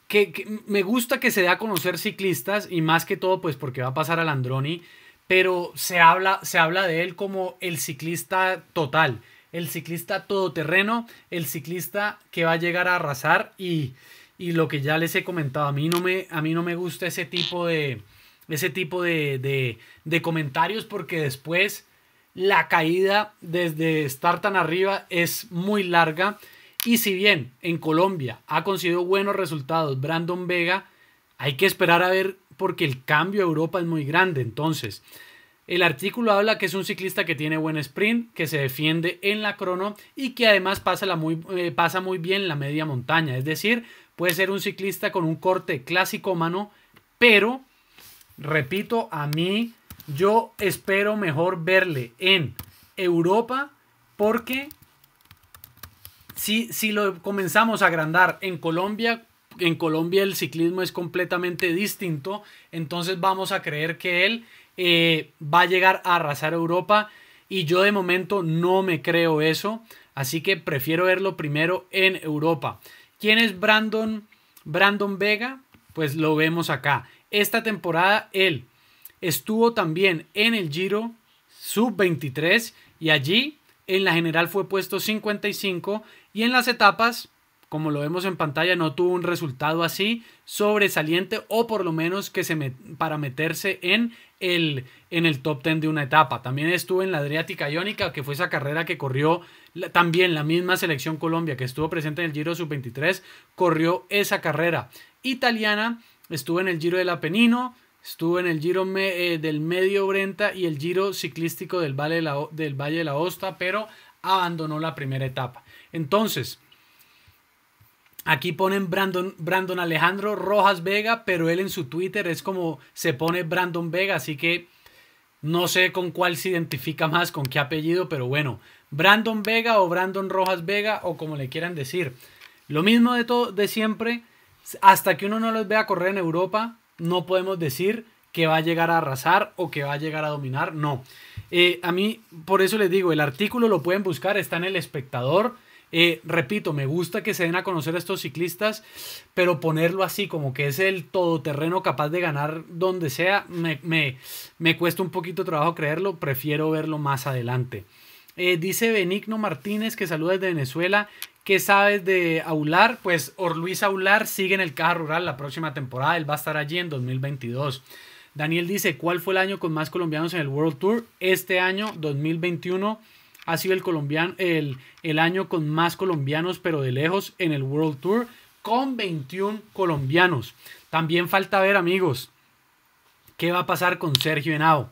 que, me gusta que se dé a conocer ciclistas y más que todo pues porque va a pasar al Androni pero se habla, se habla de él como el ciclista total, el ciclista todoterreno, el ciclista que va a llegar a arrasar y, lo que ya les he comentado, a mí no me, a mí no me gusta ese tipo de, ese tipo de comentarios porque después la caída desde estar tan arriba es muy larga. Y si bien en Colombia ha conseguido buenos resultados Brandon Vega, hay que esperar a ver porque el cambio a Europa es muy grande. Entonces, el artículo habla que es un ciclista que tiene buen sprint, que se defiende en la crono y que además pasa, la muy, eh, pasa muy bien la media montaña. Es decir, puede ser un ciclista con un corte clásico mano, pero, repito, a mí yo espero mejor verle en Europa porque si, si lo comenzamos a agrandar en Colombia, en Colombia el ciclismo es completamente distinto, entonces vamos a creer que él eh, va a llegar a arrasar Europa y yo de momento no me creo eso, así que prefiero verlo primero en Europa. ¿Quién es Brandon, Brandon Vega? Pues lo vemos acá. Esta temporada él estuvo también en el Giro sub-23 y allí en la general fue puesto 55 y en las etapas como lo vemos en pantalla, no tuvo un resultado así sobresaliente o por lo menos que se para meterse en el, en el top ten de una etapa. También estuvo en la Adriática Iónica, que fue esa carrera que corrió también la misma selección Colombia, que estuvo presente en el Giro Sub-23, corrió esa carrera. Italiana estuvo en el Giro del Apenino, estuvo en el Giro eh, del Medio Brenta y el Giro Ciclístico del Valle del Valle de la Osta, pero abandonó la primera etapa. Entonces, Aquí ponen Brandon, Brandon Alejandro Rojas Vega, pero él en su Twitter es como se pone Brandon Vega, así que no sé con cuál se identifica más, con qué apellido, pero bueno, Brandon Vega o Brandon Rojas Vega o como le quieran decir. Lo mismo de todo de siempre, hasta que uno no los vea correr en Europa, no podemos decir que va a llegar a arrasar o que va a llegar a dominar, no. Eh, a mí, por eso les digo, el artículo lo pueden buscar, está en el espectador. Eh, repito, me gusta que se den a conocer a estos ciclistas, pero ponerlo así como que es el todoterreno capaz de ganar donde sea, me, me, cuesta un poquito trabajo creerlo, prefiero verlo más adelante. Eh, dice Benigno Martínez, que saluda desde Venezuela. ¿Qué sabes de Aular? Pues Orluis Aular sigue en el Caja Rural la próxima temporada. Él va a estar allí en 2022. Daniel dice, ¿cuál fue el año con más colombianos en el World Tour? Este año, 2021, ha sido el, colombiano, el, el año con más colombianos, pero de lejos, en el World Tour, con 21 colombianos. También falta ver, amigos, qué va a pasar con Sergio Henao,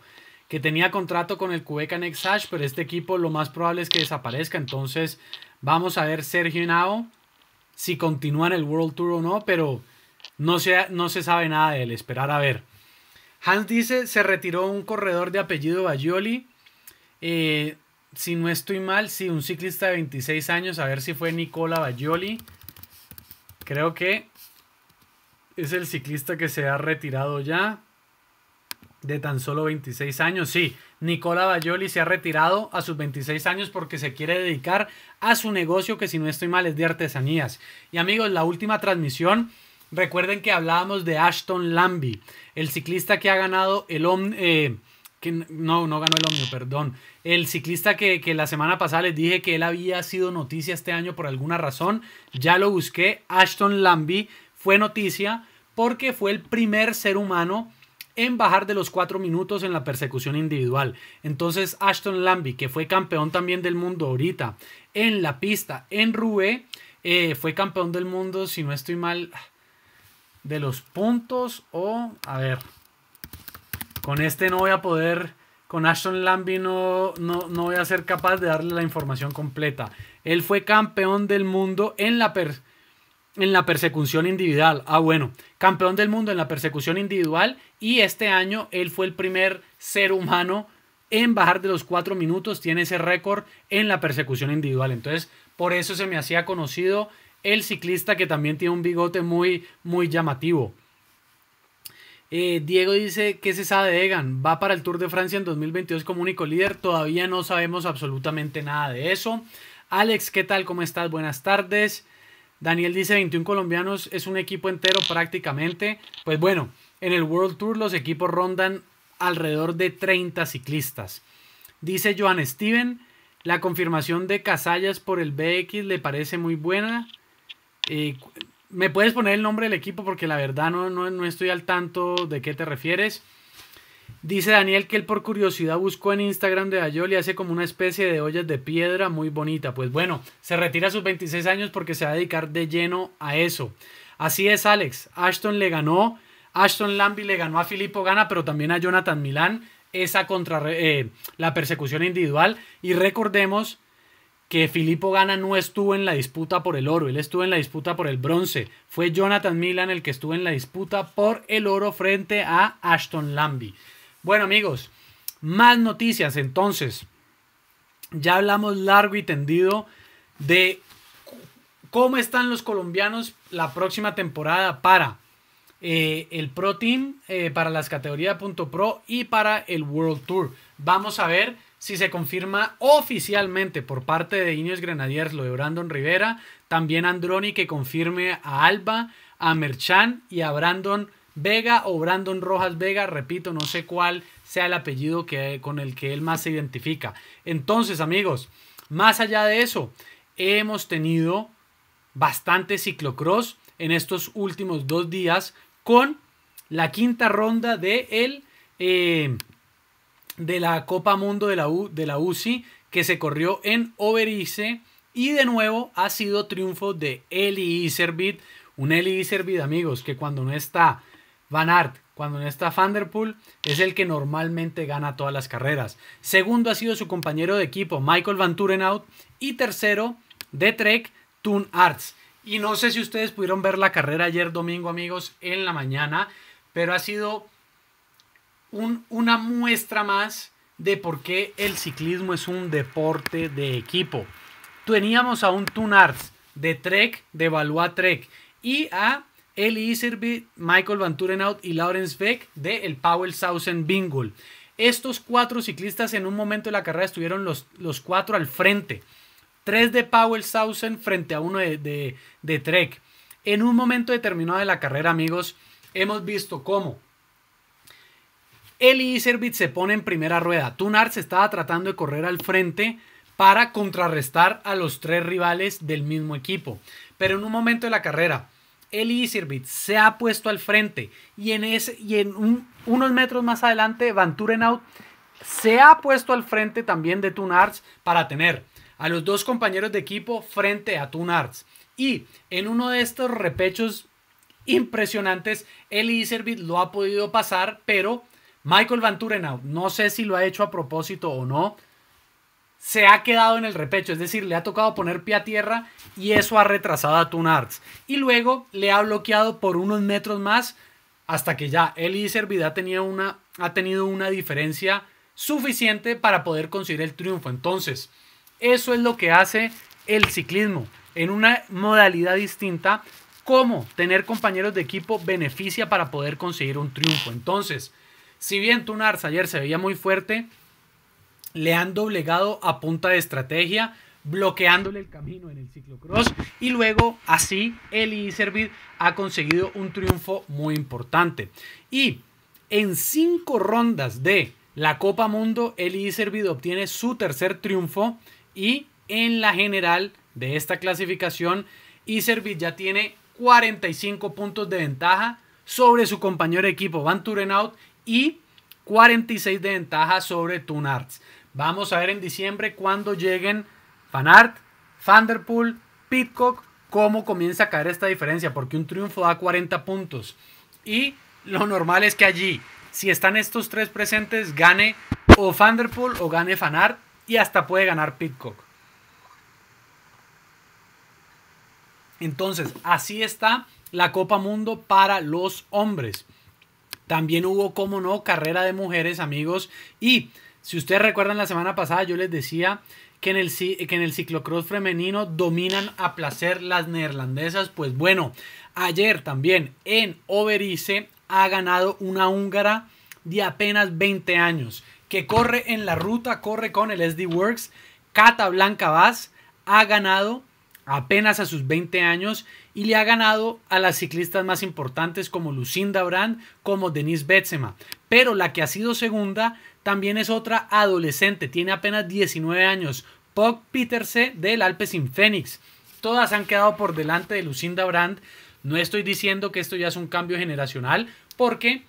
que tenía contrato con el Cubeca Next pero este equipo lo más probable es que desaparezca. Entonces, vamos a ver Sergio Henao si continúa en el World Tour o no, pero no se, no se sabe nada de él. Esperar a ver. Hans dice: se retiró un corredor de apellido Bayoli. Eh, si no estoy mal, sí, un ciclista de 26 años, a ver si fue Nicola Bajoli Creo que es el ciclista que se ha retirado ya de tan solo 26 años. Sí, Nicola Bayoli se ha retirado a sus 26 años porque se quiere dedicar a su negocio que si no estoy mal es de artesanías. Y amigos, la última transmisión, recuerden que hablábamos de Ashton Lambie, el ciclista que ha ganado el... Eh, que no, no ganó el Omnio, perdón. El ciclista que, que, la semana pasada les dije que él había sido noticia este año por alguna razón, ya lo busqué, Ashton Lambie fue noticia porque fue el primer ser humano en bajar de los cuatro minutos en la persecución individual. Entonces Ashton Lambie, que fue campeón también del mundo ahorita en la pista en rue eh, fue campeón del mundo, si no estoy mal, de los puntos o, a ver, con este no voy a poder, con Ashton Lambie no, voy a ser capaz de darle la información completa. Él fue campeón del mundo en la, en la persecución individual. Ah, bueno, campeón del mundo en la persecución individual y este año él fue el primer ser humano en bajar de los cuatro minutos, tiene ese récord en la persecución individual. Entonces, por eso se me hacía conocido el ciclista que también tiene un bigote muy, muy llamativo. Eh, Diego dice, ¿qué se sabe de Egan? Va para el Tour de Francia en 2022 como único líder. Todavía no sabemos absolutamente nada de eso. Alex, ¿qué tal? ¿Cómo estás? Buenas tardes. Daniel dice, 21 colombianos es un equipo entero prácticamente. Pues bueno, en el World Tour los equipos rondan alrededor de 30 ciclistas. Dice Joan Steven, la confirmación de Casallas por el BX le parece muy buena. Eh, ¿Me puedes poner el nombre del equipo? Porque la verdad no, no, estoy al tanto de qué te refieres. Dice Daniel que él por curiosidad buscó en Instagram de Ayoli hace como una especie de ollas de piedra muy bonita. Pues bueno, se retira a sus 26 años porque se va a dedicar de lleno a eso. Así es, Alex. Ashton le ganó, Ashton Lambi le ganó a Filippo Gana, pero también a Jonathan Milán esa contra eh, la persecución individual. Y recordemos que Filipo Gana no estuvo en la disputa por el oro, él estuvo en la disputa por el bronce. Fue Jonathan Milan el que estuvo en la disputa por el oro frente a Ashton Lambie. Bueno amigos, más noticias entonces. Ya hablamos largo y tendido de cómo están los colombianos la próxima temporada para eh, el Pro Team, eh, para las categorías punto .pro y para el World Tour. Vamos a ver si se confirma oficialmente por parte de Iños Grenadiers lo de Brandon Rivera, también Androni que confirme a Alba, a Merchan y a Brandon Vega o Brandon Rojas Vega, repito, no sé cuál sea el apellido que, con el que él más se identifica. Entonces, amigos, más allá de eso, hemos tenido bastante ciclocross en estos últimos dos días con la quinta ronda de el eh, de la Copa Mundo de la, U, de la UCI que se corrió en Overice y de nuevo ha sido triunfo de Eli Iservit. un Eli Iservit, amigos que cuando no está Van Aert, cuando no está Thunderpool, es el que normalmente gana todas las carreras. Segundo ha sido su compañero de equipo Michael Van Turenhout y tercero de Trek Toon Arts. Y no sé si ustedes pudieron ver la carrera ayer domingo amigos en la mañana, pero ha sido una muestra más de por qué el ciclismo es un deporte de equipo. Teníamos a un Tunarts de Trek, de Valois Trek, y a Eli Iserby, Michael Van Turenaut y Lawrence Beck de el Powell sausen Bingle. Estos cuatro ciclistas en un momento de la carrera estuvieron los, cuatro al frente. Tres de Powell sausen frente a uno de, de Trek. En un momento determinado de la carrera, amigos, hemos visto cómo Eli Iservit se pone en primera rueda. Tunard se estaba tratando de correr al frente para contrarrestar a los tres rivales del mismo equipo. Pero en un momento de la carrera, Eli Iservit se ha puesto al frente y en, unos metros más adelante, Van Turenaut se ha puesto al frente también de Arts... para tener a los dos compañeros de equipo frente a Arts... Y en uno de estos repechos impresionantes, Eli Iservit lo ha podido pasar, pero Michael Van Turenau, no sé si lo ha hecho a propósito o no, se ha quedado en el repecho, es decir, le ha tocado poner pie a tierra y eso ha retrasado a Toon Arts. Y luego le ha bloqueado por unos metros más hasta que ya él y una, ha tenido una diferencia suficiente para poder conseguir el triunfo. Entonces, eso es lo que hace el ciclismo en una modalidad distinta. Cómo tener compañeros de equipo beneficia para poder conseguir un triunfo. Entonces, si bien Tunars ayer se veía muy fuerte, le han doblegado a punta de estrategia, bloqueándole el camino en el ciclocross y luego así Eli Iservid ha conseguido un triunfo muy importante. Y en cinco rondas de la Copa Mundo, Eli Iservid obtiene su tercer triunfo y en la general de esta clasificación, Iservid ya tiene 45 puntos de ventaja sobre su compañero equipo Van Turenout y 46 de ventaja sobre Tunarts. Vamos a ver en diciembre cuando lleguen Fanart, Thunderpool, Pitcock, cómo comienza a caer esta diferencia, porque un triunfo da 40 puntos. Y lo normal es que allí, si están estos tres presentes, gane o Thunderpool o gane Fanart y hasta puede ganar Pitcock. Entonces, así está la Copa Mundo para los hombres. También hubo, como no, carrera de mujeres, amigos. Y si ustedes recuerdan la semana pasada, yo les decía que en el, en el ciclocross femenino dominan a placer las neerlandesas. Pues bueno, ayer también en Overice ha ganado una húngara de apenas 20 años, que corre en la ruta, corre con el SD Works. Cata Blanca Vaz ha ganado apenas a sus 20 años y le ha ganado a las ciclistas más importantes como Lucinda Brand, como Denise Betsema. Pero la que ha sido segunda también es otra adolescente, tiene apenas 19 años, Pog Peterse del Alpecin Phoenix. Todas han quedado por delante de Lucinda Brand. No estoy diciendo que esto ya es un cambio generacional, porque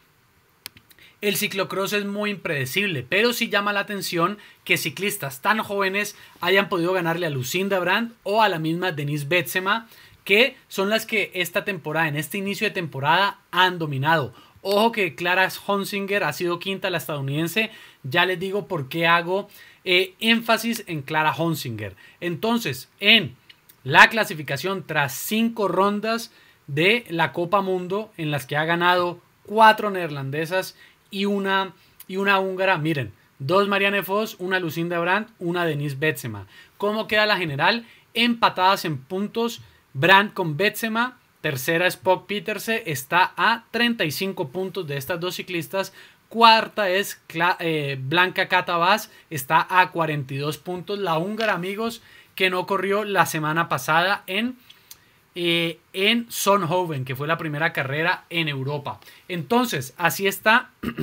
el ciclocross es muy impredecible, pero sí llama la atención que ciclistas tan jóvenes hayan podido ganarle a Lucinda Brand o a la misma Denise Betsema, que son las que esta temporada, en este inicio de temporada, han dominado. Ojo que Clara Honsinger ha sido quinta la estadounidense. Ya les digo por qué hago eh, énfasis en Clara Honsinger. Entonces, en la clasificación tras cinco rondas de la Copa Mundo, en las que ha ganado cuatro neerlandesas y una, y una húngara. Miren, dos Marianne Foss, una Lucinda Brandt, una Denise Betsema. ¿Cómo queda la general? Empatadas en puntos. Brandt con Betsema. Tercera es pop Peterse está a 35 puntos de estas dos ciclistas. Cuarta es eh, Blanca Catabás, está a 42 puntos. La húngara, amigos, que no corrió la semana pasada en eh, en Sonhoven, que fue la primera carrera en Europa. Entonces, así está.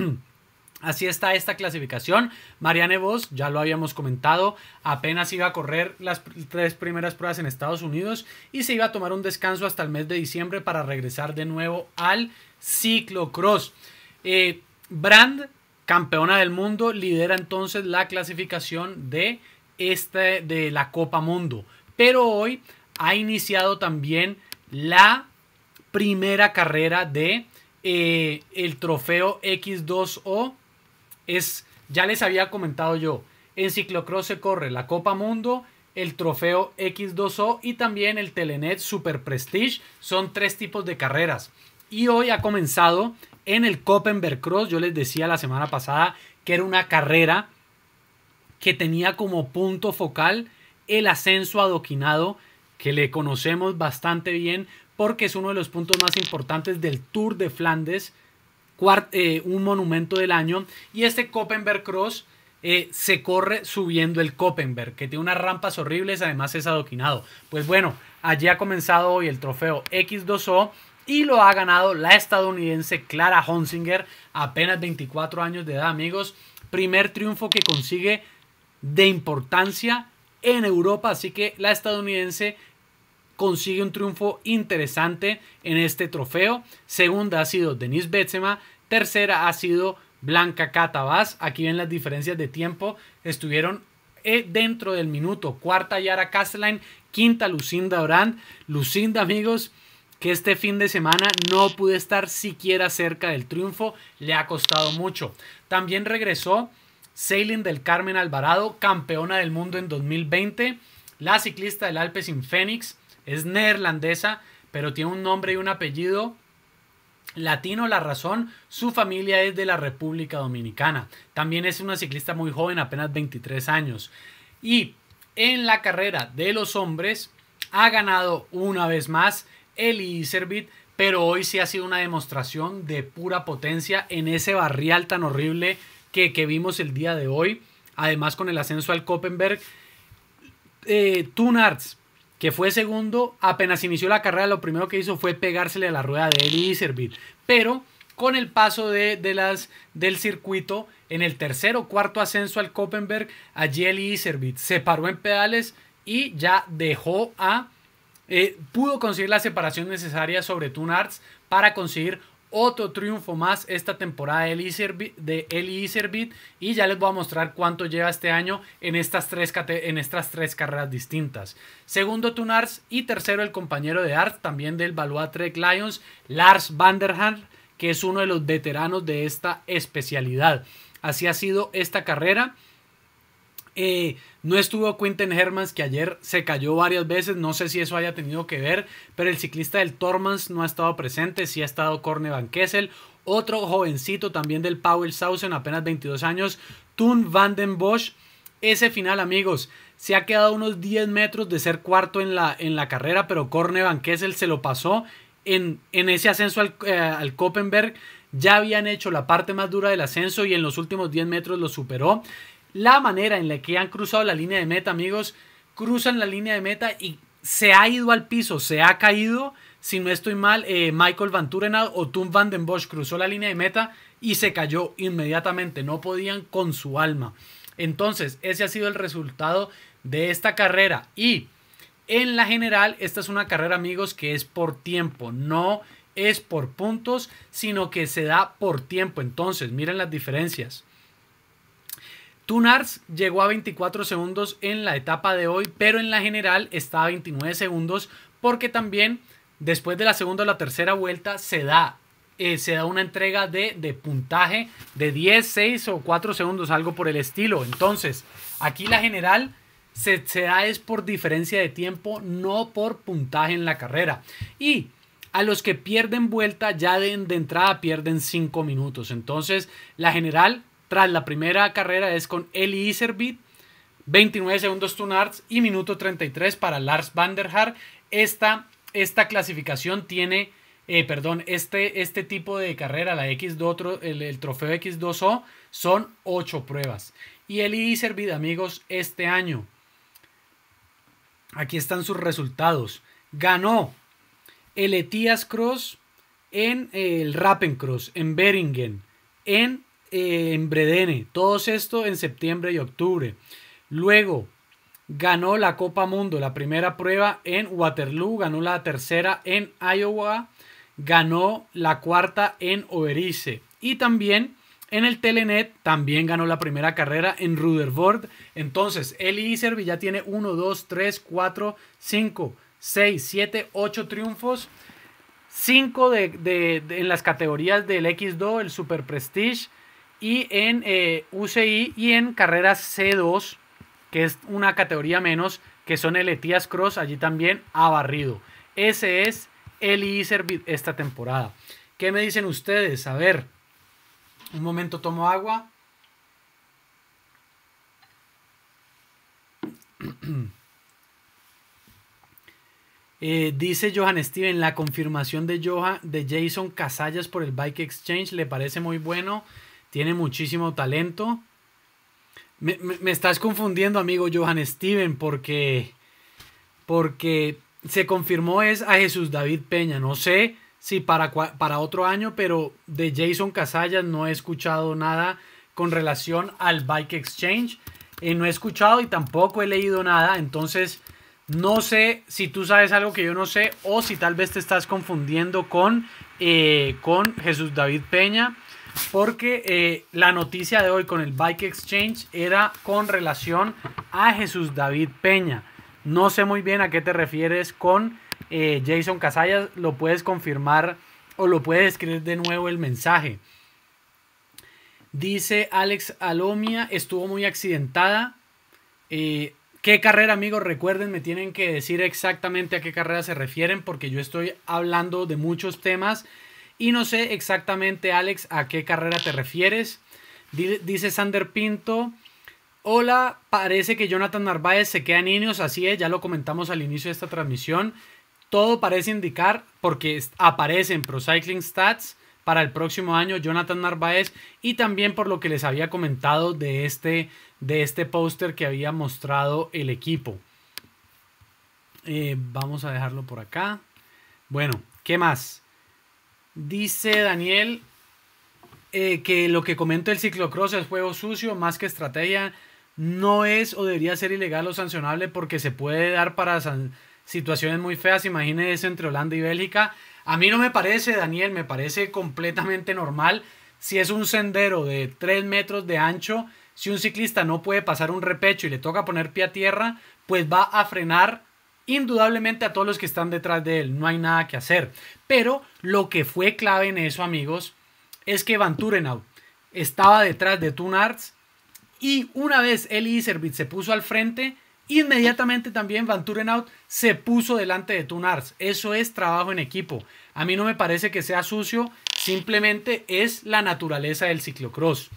Así está esta clasificación. Marianne Vos, ya lo habíamos comentado, apenas iba a correr las tres primeras pruebas en Estados Unidos y se iba a tomar un descanso hasta el mes de diciembre para regresar de nuevo al ciclocross. Eh, Brand, campeona del mundo, lidera entonces la clasificación de, este, de la Copa Mundo. Pero hoy ha iniciado también la primera carrera de eh, el trofeo X2O. Es, ya les había comentado yo, en ciclocross se corre la Copa Mundo, el trofeo X2O y también el Telenet Super Prestige. Son tres tipos de carreras. Y hoy ha comenzado en el Copenberg Cross. Yo les decía la semana pasada que era una carrera que tenía como punto focal el ascenso adoquinado que le conocemos bastante bien porque es uno de los puntos más importantes del Tour de Flandes, eh, un monumento del año. Y este Koppenberg Cross eh, se corre subiendo el Koppenberg, que tiene unas rampas horribles, además es adoquinado. Pues bueno, allí ha comenzado hoy el trofeo X2O y lo ha ganado la estadounidense Clara Honsinger, apenas 24 años de edad, amigos. Primer triunfo que consigue de importancia en Europa, así que la estadounidense consigue un triunfo interesante en este trofeo. Segunda ha sido Denise Betsema, tercera ha sido Blanca Catabás. Aquí ven las diferencias de tiempo. Estuvieron eh, dentro del minuto. Cuarta Yara Castellain, quinta Lucinda Brand. Lucinda, amigos, que este fin de semana no pude estar siquiera cerca del triunfo. Le ha costado mucho. También regresó Sailing del Carmen Alvarado, campeona del mundo en 2020. La ciclista del Alpes Fénix es neerlandesa, pero tiene un nombre y un apellido latino. La razón, su familia es de la República Dominicana. También es una ciclista muy joven, apenas 23 años. Y en la carrera de los hombres ha ganado una vez más el Iservit, pero hoy sí ha sido una demostración de pura potencia en ese barrial tan horrible que, vimos el día de hoy. Además con el ascenso al Koppenberg. Eh, Tunarts que fue segundo, apenas inició la carrera, lo primero que hizo fue pegársele a la rueda de Eli Iservit, Pero con el paso de, las, del circuito, en el tercer o cuarto ascenso al Koppenberg, allí Eli Iservit se paró en pedales y ya dejó a... Eh, pudo conseguir la separación necesaria sobre Tunarts para conseguir otro triunfo más esta temporada de Eli Iserbit, y ya les voy a mostrar cuánto lleva este año en estas tres, en estas tres carreras distintas. Segundo Tunars y tercero el compañero de Art, también del Balua Lions, Lars Vanderhand, que es uno de los veteranos de esta especialidad. Así ha sido esta carrera. Eh, no estuvo Quinten Hermans, que ayer se cayó varias veces. No sé si eso haya tenido que ver, pero el ciclista del Tormans no ha estado presente. Sí ha estado Corne Van Kessel. Otro jovencito también del Powell Sausen, apenas 22 años, Thun Van den Bosch. Ese final, amigos, se ha quedado unos 10 metros de ser cuarto en la, en la carrera, pero Corne Van Kessel se lo pasó en, en ese ascenso al, eh, al ya habían hecho la parte más dura del ascenso y en los últimos 10 metros lo superó la manera en la que han cruzado la línea de meta, amigos. Cruzan la línea de meta y se ha ido al piso, se ha caído. Si no estoy mal, eh, Michael Van Turenau o Tom Van Den Bosch cruzó la línea de meta y se cayó inmediatamente. No podían con su alma. Entonces, ese ha sido el resultado de esta carrera. Y en la general, esta es una carrera, amigos, que es por tiempo, no es por puntos, sino que se da por tiempo. Entonces, miren las diferencias. Tunars llegó a 24 segundos en la etapa de hoy, pero en la general está a 29 segundos porque también después de la segunda o la tercera vuelta se da, eh, se da una entrega de, de, puntaje de 10, 6 o 4 segundos, algo por el estilo. Entonces, aquí la general se, da es por diferencia de tiempo, no por puntaje en la carrera. Y a los que pierden vuelta ya de entrada pierden 5 minutos. Entonces, la general tras la primera carrera es con Eli Iservit, 29 segundos Tunarts y minuto 33 para Lars van Esta, esta clasificación tiene, eh, perdón, este, este tipo de carrera, la X2, el, el trofeo X2O, son 8 pruebas. Y Eli Iservit, amigos, este año, aquí están sus resultados. Ganó el Etias Cross en eh, el Rappencross, en Beringen, en en Bredene. Todo esto en septiembre y octubre. Luego ganó la Copa Mundo, la primera prueba en Waterloo, ganó la tercera en Iowa, ganó la cuarta en Overice y también en el Telenet también ganó la primera carrera en Ruderbord. Entonces, el Iservi ya tiene 1, 2, 3, 4, 5, 6, 7, 8 triunfos. 5 en las categorías del X2, el Super Prestige, y en eh, UCI y en carreras C2, que es una categoría menos, que son el Etias Cross, allí también ha barrido. Ese es el Iservid esta temporada. ¿Qué me dicen ustedes? A ver, un momento tomo agua. Eh, dice Johan Steven, la confirmación de, Johan, de Jason Casallas por el Bike Exchange le parece muy bueno. Tiene muchísimo talento. Me, estás confundiendo, amigo Johan Steven, porque, porque se confirmó es a Jesús David Peña. No sé si para, para otro año, pero de Jason Casallas no he escuchado nada con relación al Bike Exchange. Eh, no he escuchado y tampoco he leído nada. Entonces, no sé si tú sabes algo que yo no sé o si tal vez te estás confundiendo con, eh, con Jesús David Peña porque eh, la noticia de hoy con el Bike Exchange era con relación a Jesús David Peña. No sé muy bien a qué te refieres con eh, Jason Casallas, lo puedes confirmar o lo puedes escribir de nuevo el mensaje. Dice Alex Alomia, estuvo muy accidentada. Eh, ¿Qué carrera, amigos? Recuerden, me tienen que decir exactamente a qué carrera se refieren porque yo estoy hablando de muchos temas y no sé exactamente, Alex, a qué carrera te refieres. Dice Sander Pinto. Hola, parece que Jonathan Narváez se queda en Ineos, así es, ya lo comentamos al inicio de esta transmisión. Todo parece indicar, porque aparece en Pro Cycling Stats para el próximo año Jonathan Narváez y también por lo que les había comentado de este, de este póster que había mostrado el equipo. Eh, vamos a dejarlo por acá. Bueno, ¿qué más? Dice Daniel eh, que lo que comenta el ciclocross es juego sucio más que estrategia. No es o debería ser ilegal o sancionable porque se puede dar para situaciones muy feas. Imagínense entre Holanda y Bélgica. A mí no me parece, Daniel, me parece completamente normal. Si es un sendero de 3 metros de ancho, si un ciclista no puede pasar un repecho y le toca poner pie a tierra, pues va a frenar indudablemente a todos los que están detrás de él. No hay nada que hacer. Pero lo que fue clave en eso, amigos, es que Van Turenau estaba detrás de arts y una vez Eli Iservit se puso al frente, inmediatamente también Van Turenaut se puso delante de Arts. Eso es trabajo en equipo. A mí no me parece que sea sucio, simplemente es la naturaleza del ciclocross.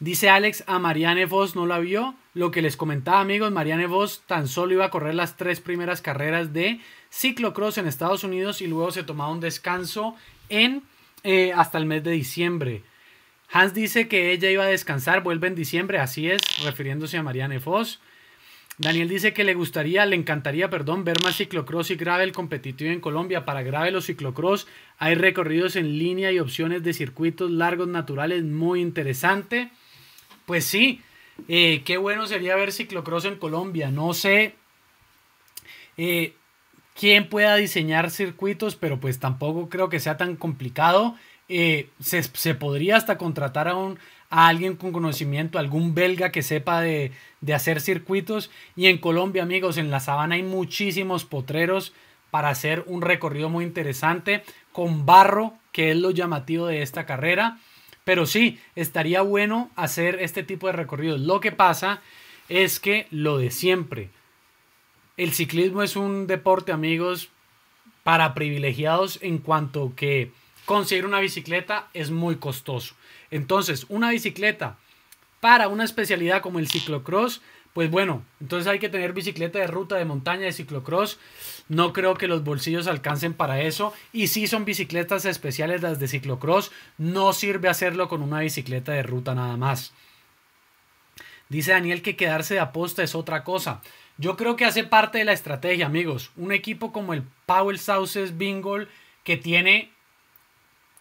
Dice Alex, a Marianne Vos no la vio. Lo que les comentaba amigos, Marianne Vos tan solo iba a correr las tres primeras carreras de ciclocross en Estados Unidos y luego se tomaba un descanso en eh, hasta el mes de diciembre. Hans dice que ella iba a descansar, vuelve en diciembre, así es, refiriéndose a Marianne Voss. Daniel dice que le gustaría, le encantaría, perdón, ver más ciclocross y el competitivo en Colombia. Para gravel o ciclocross hay recorridos en línea y opciones de circuitos largos naturales muy interesante. Pues sí, eh, qué bueno sería ver ciclocross en Colombia. No sé eh, quién pueda diseñar circuitos, pero pues tampoco creo que sea tan complicado. Eh, se, podría hasta contratar a, alguien con conocimiento, algún belga que sepa de, de hacer circuitos. Y en Colombia, amigos, en la sabana hay muchísimos potreros para hacer un recorrido muy interesante con barro, que es lo llamativo de esta carrera. Pero sí, estaría bueno hacer este tipo de recorridos. Lo que pasa es que lo de siempre. El ciclismo es un deporte, amigos, para privilegiados en cuanto que conseguir una bicicleta es muy costoso. Entonces, una bicicleta para una especialidad como el ciclocross pues bueno, entonces hay que tener bicicleta de ruta, de montaña, de ciclocross. No creo que los bolsillos alcancen para eso. Y si sí son bicicletas especiales las de ciclocross, no sirve hacerlo con una bicicleta de ruta nada más. Dice Daniel que quedarse de aposta es otra cosa. Yo creo que hace parte de la estrategia, amigos. Un equipo como el Powell Sauces Bingo que tiene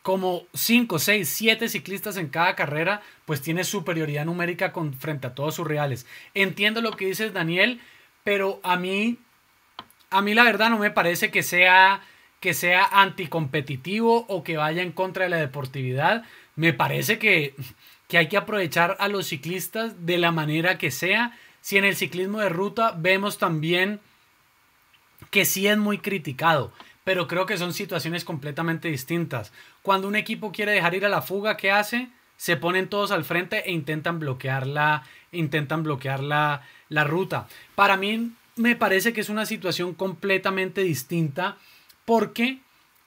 como 5, 6, 7 ciclistas en cada carrera, pues tiene superioridad numérica frente a todos sus reales. Entiendo lo que dices, Daniel, pero a mí, a mí la verdad no me parece que sea, que sea anticompetitivo o que vaya en contra de la deportividad. Me parece que, que hay que aprovechar a los ciclistas de la manera que sea. Si en el ciclismo de ruta vemos también que sí es muy criticado, pero creo que son situaciones completamente distintas. Cuando un equipo quiere dejar ir a la fuga, ¿qué hace? Se ponen todos al frente e intentan bloquear la, intentan bloquear la, ruta. Para mí me parece que es una situación completamente distinta porque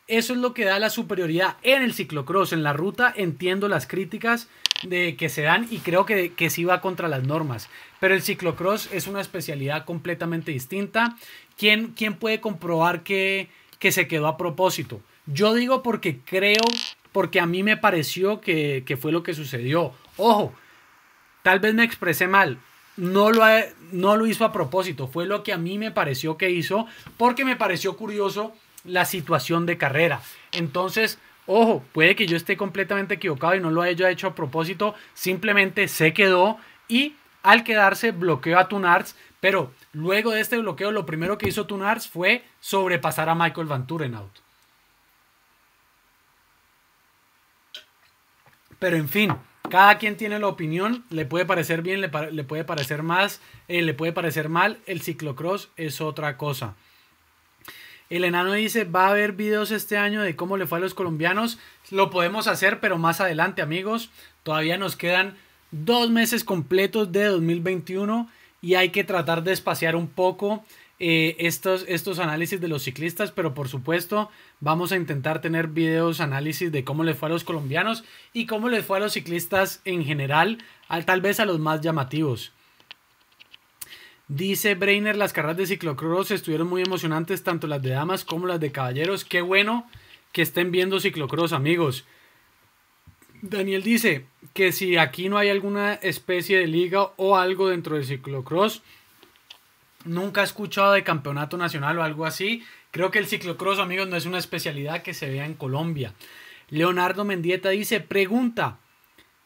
eso es lo que da la superioridad en el ciclocross, en la ruta. Entiendo las críticas de que se dan y creo que, que sí va contra las normas. Pero el ciclocross es una especialidad completamente distinta. ¿Quién, puede comprobar que, que se quedó a propósito? Yo digo porque creo, porque a mí me pareció que, fue lo que sucedió. Ojo, tal vez me expresé mal. No lo, no lo hizo a propósito, fue lo que a mí me pareció que hizo, porque me pareció curioso la situación de carrera. Entonces, ojo, puede que yo esté completamente equivocado y no lo haya hecho a propósito, simplemente se quedó y al quedarse bloqueó a Tunars, pero luego de este bloqueo lo primero que hizo Tunars fue sobrepasar a Michael Van Turenaut. Pero en fin, cada quien tiene la opinión, le puede parecer bien, le, puede parecer más, eh, le puede parecer mal, el ciclocross es otra cosa. El enano dice, va a haber videos este año de cómo le fue a los colombianos. Lo podemos hacer, pero más adelante, amigos. Todavía nos quedan dos meses completos de 2021 y hay que tratar de espaciar un poco eh, estos, estos análisis de los ciclistas, pero por supuesto vamos a intentar tener videos, análisis de cómo les fue a los colombianos y cómo les fue a los ciclistas en general, al, tal vez a los más llamativos. Dice Brainer, las carreras de ciclocross estuvieron muy emocionantes, tanto las de damas como las de caballeros. Qué bueno que estén viendo ciclocross, amigos. Daniel dice que si aquí no hay alguna especie de liga o algo dentro del ciclocross, Nunca he escuchado de campeonato nacional o algo así. Creo que el ciclocross, amigos, no es una especialidad que se vea en Colombia. Leonardo Mendieta dice, pregunta,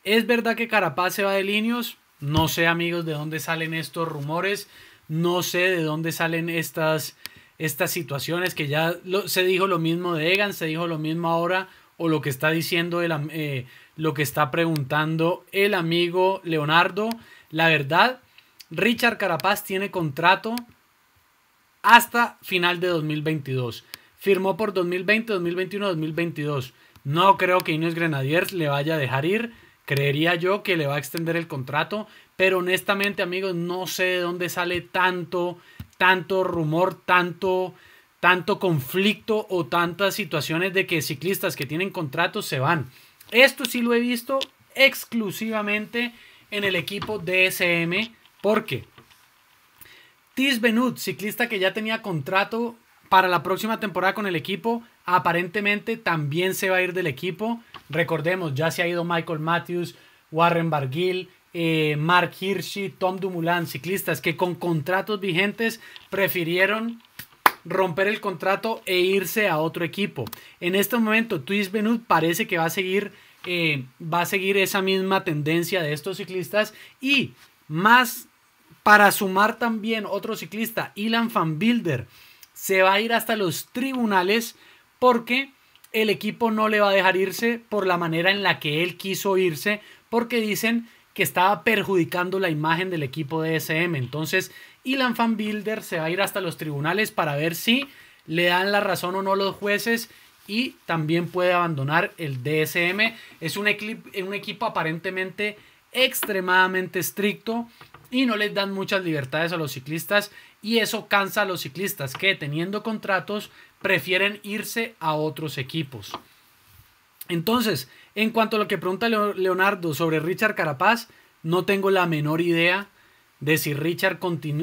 ¿es verdad que Carapaz se va de Líneas No sé, amigos, de dónde salen estos rumores. No sé de dónde salen estas, estas situaciones que ya se dijo lo mismo de Egan, se dijo lo mismo ahora, o lo que está diciendo, el, eh, lo que está preguntando el amigo Leonardo. La verdad, Richard Carapaz tiene contrato hasta final de 2022. Firmó por 2020, 2021, 2022. No creo que Ineos Grenadiers le vaya a dejar ir. Creería yo que le va a extender el contrato. Pero honestamente, amigos, no sé de dónde sale tanto, tanto rumor, tanto, tanto conflicto o tantas situaciones de que ciclistas que tienen contratos se van. Esto sí lo he visto exclusivamente en el equipo DSM porque Tis Benut, ciclista que ya tenía contrato para la próxima temporada con el equipo, aparentemente también se va a ir del equipo. Recordemos, ya se ha ido Michael Matthews, Warren Barguil, eh, Mark Hirschi, Tom Dumoulin, ciclistas que con contratos vigentes prefirieron romper el contrato e irse a otro equipo. En este momento, Twist Benut parece que va a seguir, eh, va a seguir esa misma tendencia de estos ciclistas y más para sumar también otro ciclista, Ilan Van Bilder, se va a ir hasta los tribunales porque el equipo no le va a dejar irse por la manera en la que él quiso irse, porque dicen que estaba perjudicando la imagen del equipo de SM. Entonces, Ilan Van Bilder se va a ir hasta los tribunales para ver si le dan la razón o no los jueces y también puede abandonar el DSM. Es un equipo aparentemente extremadamente estricto y no les dan muchas libertades a los ciclistas y eso cansa a los ciclistas que teniendo contratos prefieren irse a otros equipos. Entonces, en cuanto a lo que pregunta Leonardo sobre Richard Carapaz, no tengo la menor idea de si Richard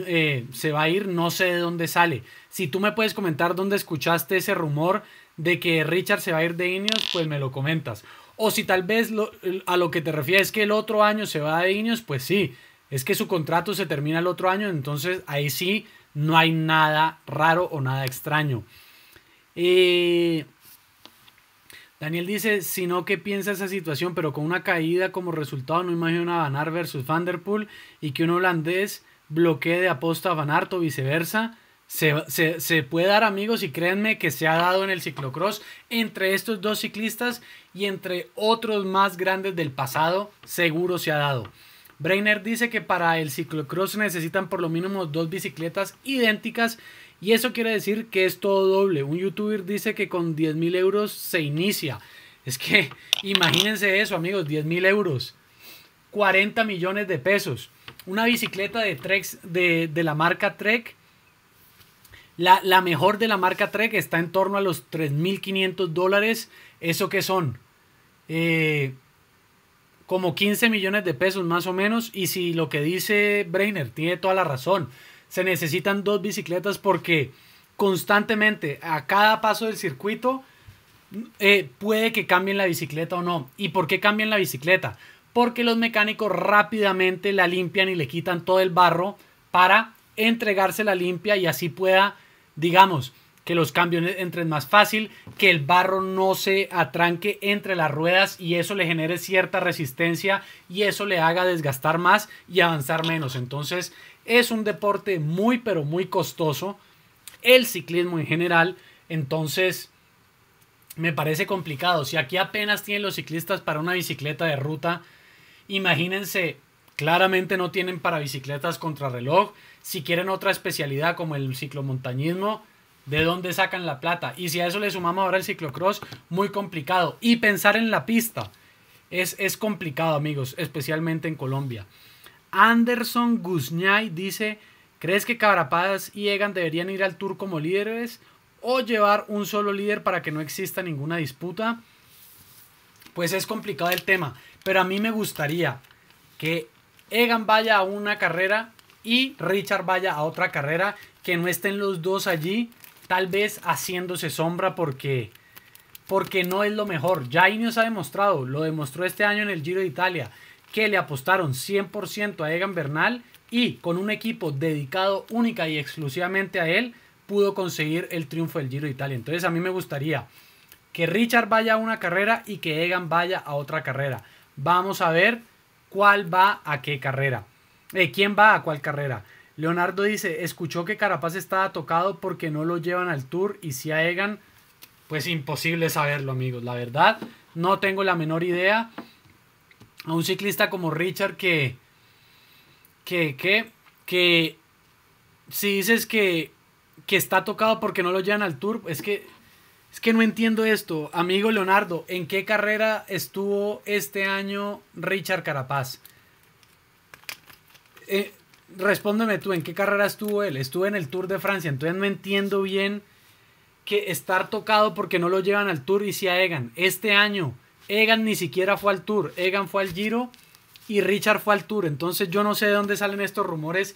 eh, se va a ir, no sé de dónde sale. Si tú me puedes comentar dónde escuchaste ese rumor de que Richard se va a ir de Ineos, pues me lo comentas. O si tal vez a lo que te refieres que el otro año se va de Ineos, pues sí, es que su contrato se termina el otro año, entonces ahí sí no hay nada raro o nada extraño. Eh, Daniel dice, si no, ¿qué piensa esa situación, pero con una caída como resultado no imagino a Aert versus Vanderpool y que un holandés bloquee de aposta a Van Aert o viceversa. Se, se, puede dar amigos y créanme que se ha dado en el ciclocross entre estos dos ciclistas y entre otros más grandes del pasado, seguro se ha dado. Brainer dice que para el ciclocross necesitan por lo mínimo dos bicicletas idénticas y eso quiere decir que es todo doble. Un youtuber dice que con 10.000 mil euros se inicia. Es que imagínense eso amigos, 10.000 mil euros, 40 millones de pesos. Una bicicleta de, de, la marca Trek la, la, mejor de la marca Trek está en torno a los 3.500 dólares. ¿Eso qué son? Eh, como 15 millones de pesos más o menos. Y si lo que dice Brainer tiene toda la razón, se necesitan dos bicicletas porque constantemente a cada paso del circuito eh, puede que cambien la bicicleta o no. ¿Y por qué cambian la bicicleta? Porque los mecánicos rápidamente la limpian y le quitan todo el barro para entregársela limpia y así pueda, digamos, que los cambios entren más fácil, que el barro no se atranque entre las ruedas y eso le genere cierta resistencia y eso le haga desgastar más y avanzar menos. Entonces es un deporte muy pero muy costoso, el ciclismo en general, entonces me parece complicado. Si aquí apenas tienen los ciclistas para una bicicleta de ruta, imagínense, claramente no tienen para bicicletas contrarreloj, si quieren otra especialidad como el ciclomontañismo, de dónde sacan la plata. Y si a eso le sumamos ahora el ciclocross, muy complicado. Y pensar en la pista es, es complicado, amigos, especialmente en Colombia. Anderson Guzñay dice, ¿crees que Cabrapaz y Egan deberían ir al Tour como líderes o llevar un solo líder para que no exista ninguna disputa? Pues es complicado el tema, pero a mí me gustaría que Egan vaya a una carrera y Richard vaya a otra carrera, que no estén los dos allí tal vez haciéndose sombra porque, porque no es lo mejor. Ya Ineos ha demostrado, lo demostró este año en el Giro de Italia, que le apostaron 100% a Egan Bernal y con un equipo dedicado única y exclusivamente a él, pudo conseguir el triunfo del Giro de Italia. Entonces a mí me gustaría que Richard vaya a una carrera y que Egan vaya a otra carrera. Vamos a ver cuál va a qué carrera. Eh, ¿Quién va a cuál carrera? Leonardo dice, escuchó que Carapaz estaba tocado porque no lo llevan al tour y si a Egan, pues imposible saberlo amigos, la verdad, no tengo la menor idea. A un ciclista como Richard que, que, que, que, si dices que, que está tocado porque no lo llevan al tour, es que, es que no entiendo esto. Amigo Leonardo, ¿en qué carrera estuvo este año Richard Carapaz? Eh, respóndeme tú, ¿en qué carrera estuvo él? Estuve en el Tour de Francia, entonces no entiendo bien que estar tocado porque no lo llevan al Tour y si a Egan. Este año, Egan ni siquiera fue al Tour, Egan fue al Giro y Richard fue al Tour. Entonces yo no sé de dónde salen estos rumores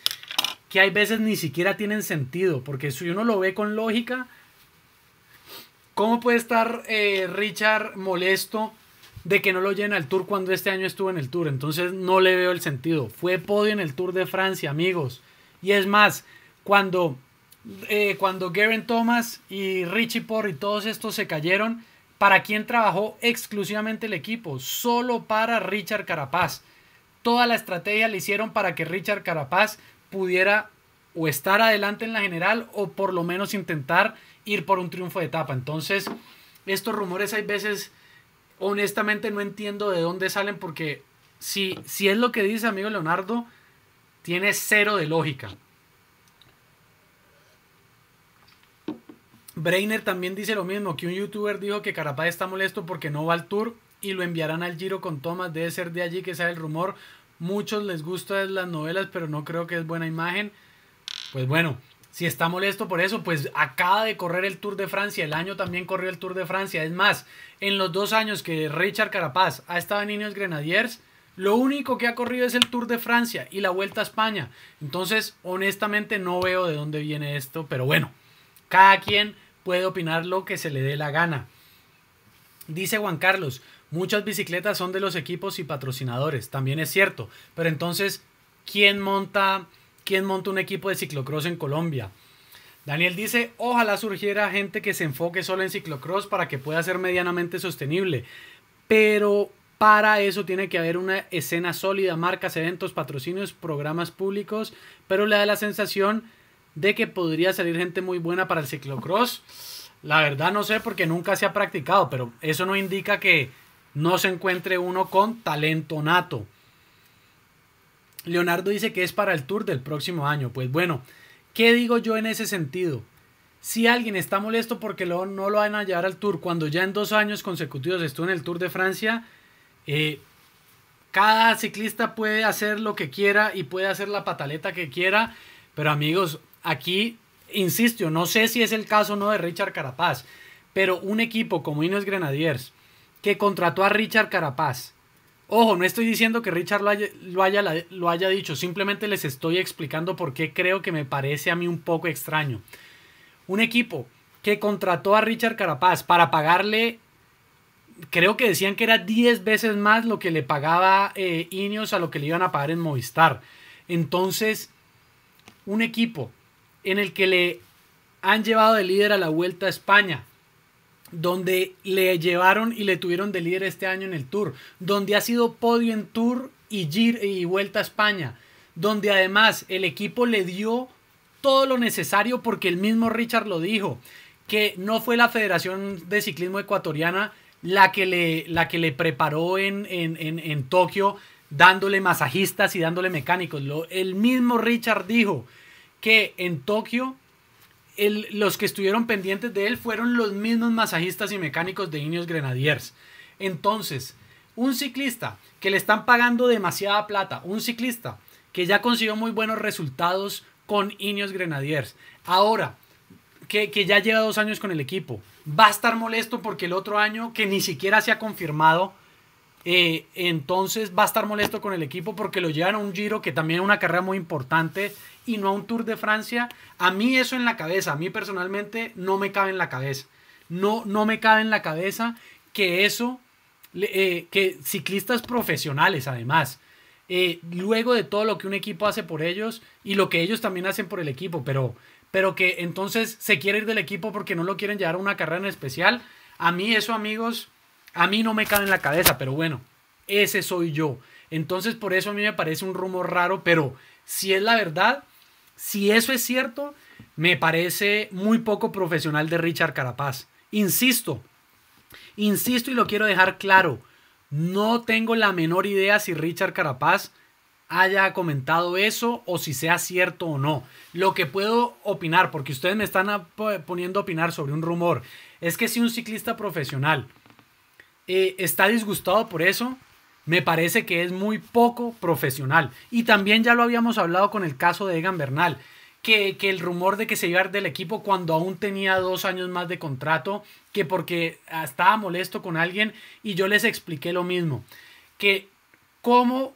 que hay veces ni siquiera tienen sentido, porque si uno lo ve con lógica, ¿cómo puede estar eh, Richard molesto? de que no lo llena el Tour cuando este año estuvo en el Tour. Entonces no le veo el sentido. Fue podio en el Tour de Francia, amigos. Y es más, cuando, eh, cuando Garen Thomas y Richie Porr y todos estos se cayeron, ¿para quién trabajó exclusivamente el equipo? Solo para Richard Carapaz. Toda la estrategia la hicieron para que Richard Carapaz pudiera o estar adelante en la general o por lo menos intentar ir por un triunfo de etapa. Entonces, estos rumores hay veces honestamente no entiendo de dónde salen porque si, si es lo que dice amigo Leonardo, tiene cero de lógica. Brainer también dice lo mismo, que un youtuber dijo que Carapaz está molesto porque no va al tour y lo enviarán al Giro con Thomas. Debe ser de allí que sale el rumor. Muchos les gustan las novelas, pero no creo que es buena imagen. Pues bueno, si está molesto por eso, pues acaba de correr el Tour de Francia, el año también corrió el Tour de Francia. Es más, en los dos años que Richard Carapaz ha estado en Ineos Grenadiers, lo único que ha corrido es el Tour de Francia y la Vuelta a España. Entonces, honestamente no veo de dónde viene esto, pero bueno, cada quien puede opinar lo que se le dé la gana. Dice Juan Carlos, muchas bicicletas son de los equipos y patrocinadores, también es cierto, pero entonces, ¿quién monta ¿Quién monta un equipo de ciclocross en Colombia? Daniel dice, ojalá surgiera gente que se enfoque solo en ciclocross para que pueda ser medianamente sostenible. Pero para eso tiene que haber una escena sólida, marcas, eventos, patrocinios, programas públicos, pero le da la sensación de que podría salir gente muy buena para el ciclocross. La verdad no sé porque nunca se ha practicado, pero eso no indica que no se encuentre uno con talento nato. Leonardo dice que es para el tour del próximo año. Pues bueno, ¿qué digo yo en ese sentido? Si alguien está molesto porque no lo van a llevar al tour, cuando ya en dos años consecutivos estuvo en el Tour de Francia, eh, cada ciclista puede hacer lo que quiera y puede hacer la pataleta que quiera, pero amigos, aquí, insisto, no sé si es el caso o no de Richard Carapaz, pero un equipo como Inés Grenadiers, que contrató a Richard Carapaz, Ojo, no estoy diciendo que Richard lo haya, lo haya, dicho, simplemente les estoy explicando por qué creo que me parece a mí un poco extraño. Un equipo que contrató a Richard Carapaz para pagarle, creo que decían que era 10 veces más lo que le pagaba eh, Ineos a lo que le iban a pagar en Movistar. Entonces, un equipo en el que le han llevado de líder a la Vuelta a España, donde le llevaron y le tuvieron de líder este año en el Tour, donde ha sido podio en Tour y, Gir y Vuelta a España, donde además el equipo le dio todo lo necesario porque el mismo Richard lo dijo, que no fue la Federación de Ciclismo Ecuatoriana la que le, preparó en, en, en, Tokio dándole masajistas y dándole mecánicos. el mismo Richard dijo que en Tokio los que estuvieron pendientes de él fueron los mismos masajistas y mecánicos de Ineos Grenadiers. Entonces, un ciclista que le están pagando demasiada plata, un ciclista que ya consiguió muy buenos resultados con Ineos Grenadiers, ahora que, ya lleva dos años con el equipo, va a estar molesto porque el otro año que ni siquiera se ha confirmado eh, entonces va a estar molesto con el equipo porque lo llevan a un Giro que también es una carrera muy importante y no a un Tour de Francia. A mí eso en la cabeza, a mí personalmente no me cabe en la cabeza. No, no me cabe en la cabeza que eso, eh, que ciclistas profesionales además, eh, luego de todo lo que un equipo hace por ellos y lo que ellos también hacen por el equipo, pero, pero que entonces se quiere ir del equipo porque no lo quieren llevar a una carrera en especial. A mí eso, amigos, a mí no me cabe en la cabeza, pero bueno, ese soy yo. Entonces por eso a mí me parece un rumor raro, pero si es la verdad, si eso es cierto, me parece muy poco profesional de Richard Carapaz. Insisto, insisto y lo quiero dejar claro, no tengo la menor idea si Richard Carapaz haya comentado eso o si sea cierto o no. Lo que puedo opinar, porque ustedes me están poniendo a opinar sobre un rumor, es que si un ciclista profesional eh, está disgustado por eso, me parece que es muy poco profesional. Y también ya lo habíamos hablado con el caso de Egan Bernal, que, el rumor de que se iba del equipo cuando aún tenía dos años más de contrato, que porque ah, estaba molesto con alguien y yo les expliqué lo mismo, que cómo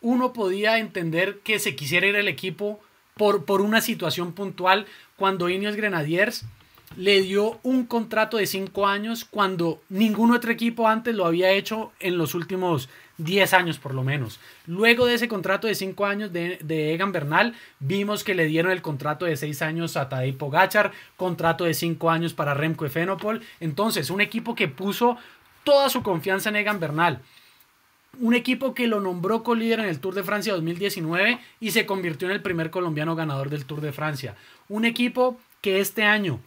uno podía entender que se quisiera ir el equipo por, por una situación puntual cuando Ineos Grenadiers le dio un contrato de 5 años cuando ningún otro equipo antes lo había hecho en los últimos 10 años por lo menos. Luego de ese contrato de 5 años de, Egan Bernal, vimos que le dieron el contrato de 6 años a Tadej Gachar, contrato de 5 años para Remco Efenopol. Entonces, un equipo que puso toda su confianza en Egan Bernal. Un equipo que lo nombró co-líder en el Tour de Francia 2019 y se convirtió en el primer colombiano ganador del Tour de Francia. Un equipo que este año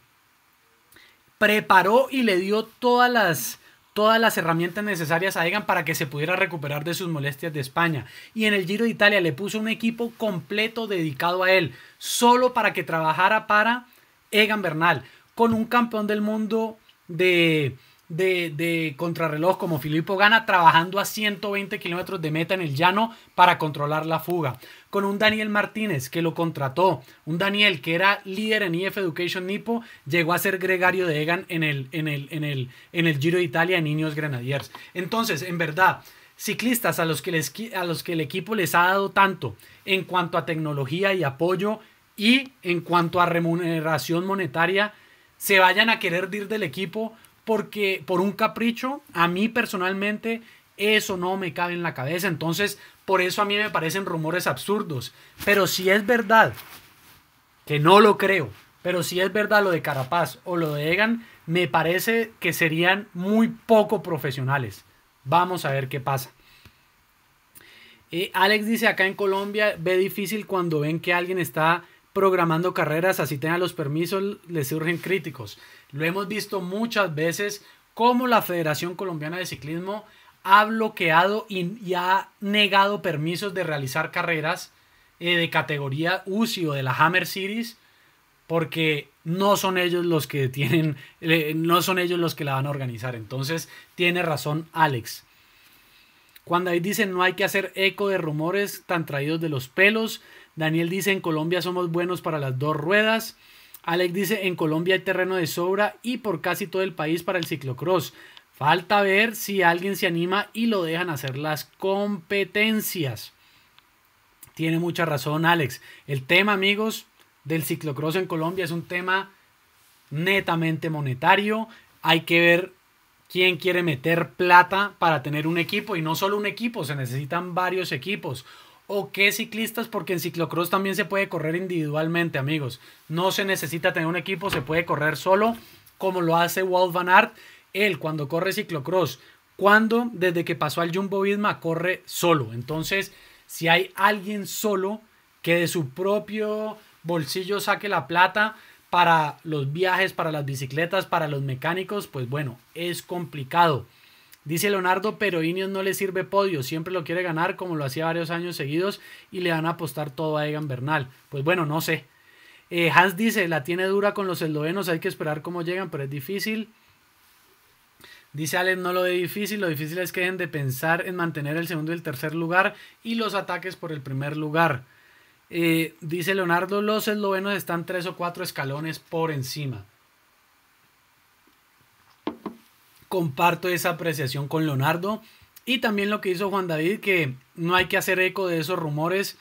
preparó y le dio todas las, todas las herramientas necesarias a Egan para que se pudiera recuperar de sus molestias de España. Y en el Giro de Italia le puso un equipo completo dedicado a él, solo para que trabajara para Egan Bernal, con un campeón del mundo de, de, contrarreloj como Filippo Gana trabajando a 120 kilómetros de meta en el llano para controlar la fuga. Con un Daniel Martínez que lo contrató, un Daniel que era líder en EF Education Nipo, llegó a ser gregario de Egan en el, en el, en el, en el Giro de Italia en Niños Grenadiers. Entonces, en verdad, ciclistas a los, que a los que el equipo les ha dado tanto en cuanto a tecnología y apoyo y en cuanto a remuneración monetaria, se vayan a querer ir del equipo porque por un capricho, a mí personalmente eso no me cabe en la cabeza. Entonces, por eso a mí me parecen rumores absurdos. Pero si es verdad, que no lo creo, pero si es verdad lo de Carapaz o lo de Egan, me parece que serían muy poco profesionales. Vamos a ver qué pasa. Eh, Alex dice, acá en Colombia ve difícil cuando ven que alguien está programando carreras, así tenga los permisos, les surgen críticos. Lo hemos visto muchas veces cómo la Federación Colombiana de Ciclismo ha bloqueado y, ha negado permisos de realizar carreras eh, de categoría UCI o de la Hammer Series porque no son ellos los que tienen, no son ellos los que la van a organizar. Entonces tiene razón Alex. Cuando ahí dicen no hay que hacer eco de rumores tan traídos de los pelos. Daniel dice en Colombia somos buenos para las dos ruedas. Alex dice, en Colombia hay terreno de sobra y por casi todo el país para el ciclocross. Falta ver si alguien se anima y lo dejan hacer las competencias. Tiene mucha razón Alex. El tema, amigos, del ciclocross en Colombia es un tema netamente monetario. Hay que ver quién quiere meter plata para tener un equipo y no solo un equipo, se necesitan varios equipos o qué ciclistas, porque en ciclocross también se puede correr individualmente, amigos. No se necesita tener un equipo, se puede correr solo, como lo hace Walt Van Aert, él cuando corre ciclocross, cuando desde que pasó al Jumbo Visma corre solo. Entonces, si hay alguien solo que de su propio bolsillo saque la plata para los viajes, para las bicicletas, para los mecánicos, pues bueno, es complicado. Dice Leonardo, pero Ineos no le sirve podio, siempre lo quiere ganar como lo hacía varios años seguidos y le van a apostar todo a Egan Bernal. Pues bueno, no sé. Eh, Hans dice, la tiene dura con los eslovenos, hay que esperar cómo llegan, pero es difícil. Dice Alex, no lo de difícil, lo difícil es que dejen de pensar en mantener el segundo y el tercer lugar y los ataques por el primer lugar. Eh, dice Leonardo, los eslovenos están tres o cuatro escalones por encima. comparto esa apreciación con Leonardo. Y también lo que hizo Juan David, que no hay que hacer eco de esos rumores.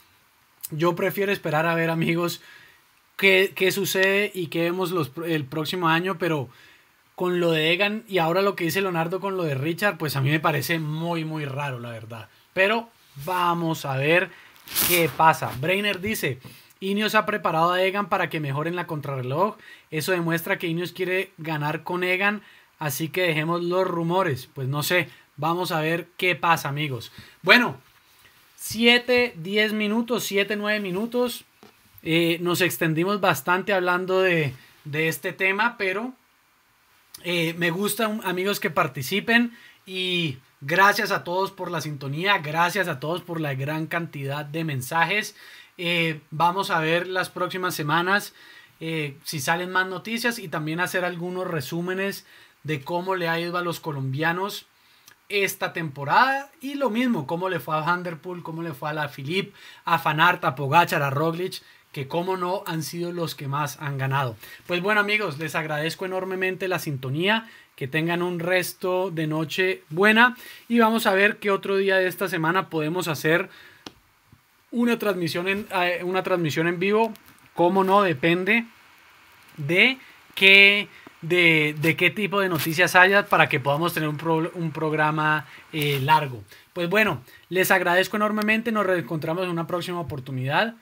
Yo prefiero esperar a ver, amigos, qué, qué sucede y qué vemos el próximo año, pero con lo de Egan y ahora lo que dice Leonardo con lo de Richard, pues a mí me parece muy, muy raro, la verdad. Pero vamos a ver qué pasa. Brainer dice, Ineos ha preparado a Egan para que mejoren la contrarreloj. Eso demuestra que Ineos quiere ganar con Egan Así que dejemos los rumores. Pues no sé, vamos a ver qué pasa, amigos. Bueno, 7, 10 minutos, 7, 9 minutos. Eh, nos extendimos bastante hablando de, este tema, pero eh, me gustan um, amigos, que participen y gracias a todos por la sintonía, gracias a todos por la gran cantidad de mensajes. Eh, vamos a ver las próximas semanas si salen más noticias y también hacer algunos resúmenes de cómo le ha ido a los colombianos esta temporada y lo mismo, cómo le fue a Vanderpool, cómo le fue a la Filip, a Fanart, a Pogachar, a Roglic, que como no han sido los que más han ganado. Pues bueno amigos, les agradezco enormemente la sintonía, que tengan un resto de noche buena y vamos a ver qué otro día de esta semana podemos hacer una transmisión en, eh, una transmisión en vivo, cómo no, depende de que de, qué tipo de noticias haya para que podamos tener un, un programa eh, largo. Pues bueno, les agradezco enormemente, nos reencontramos en una próxima oportunidad.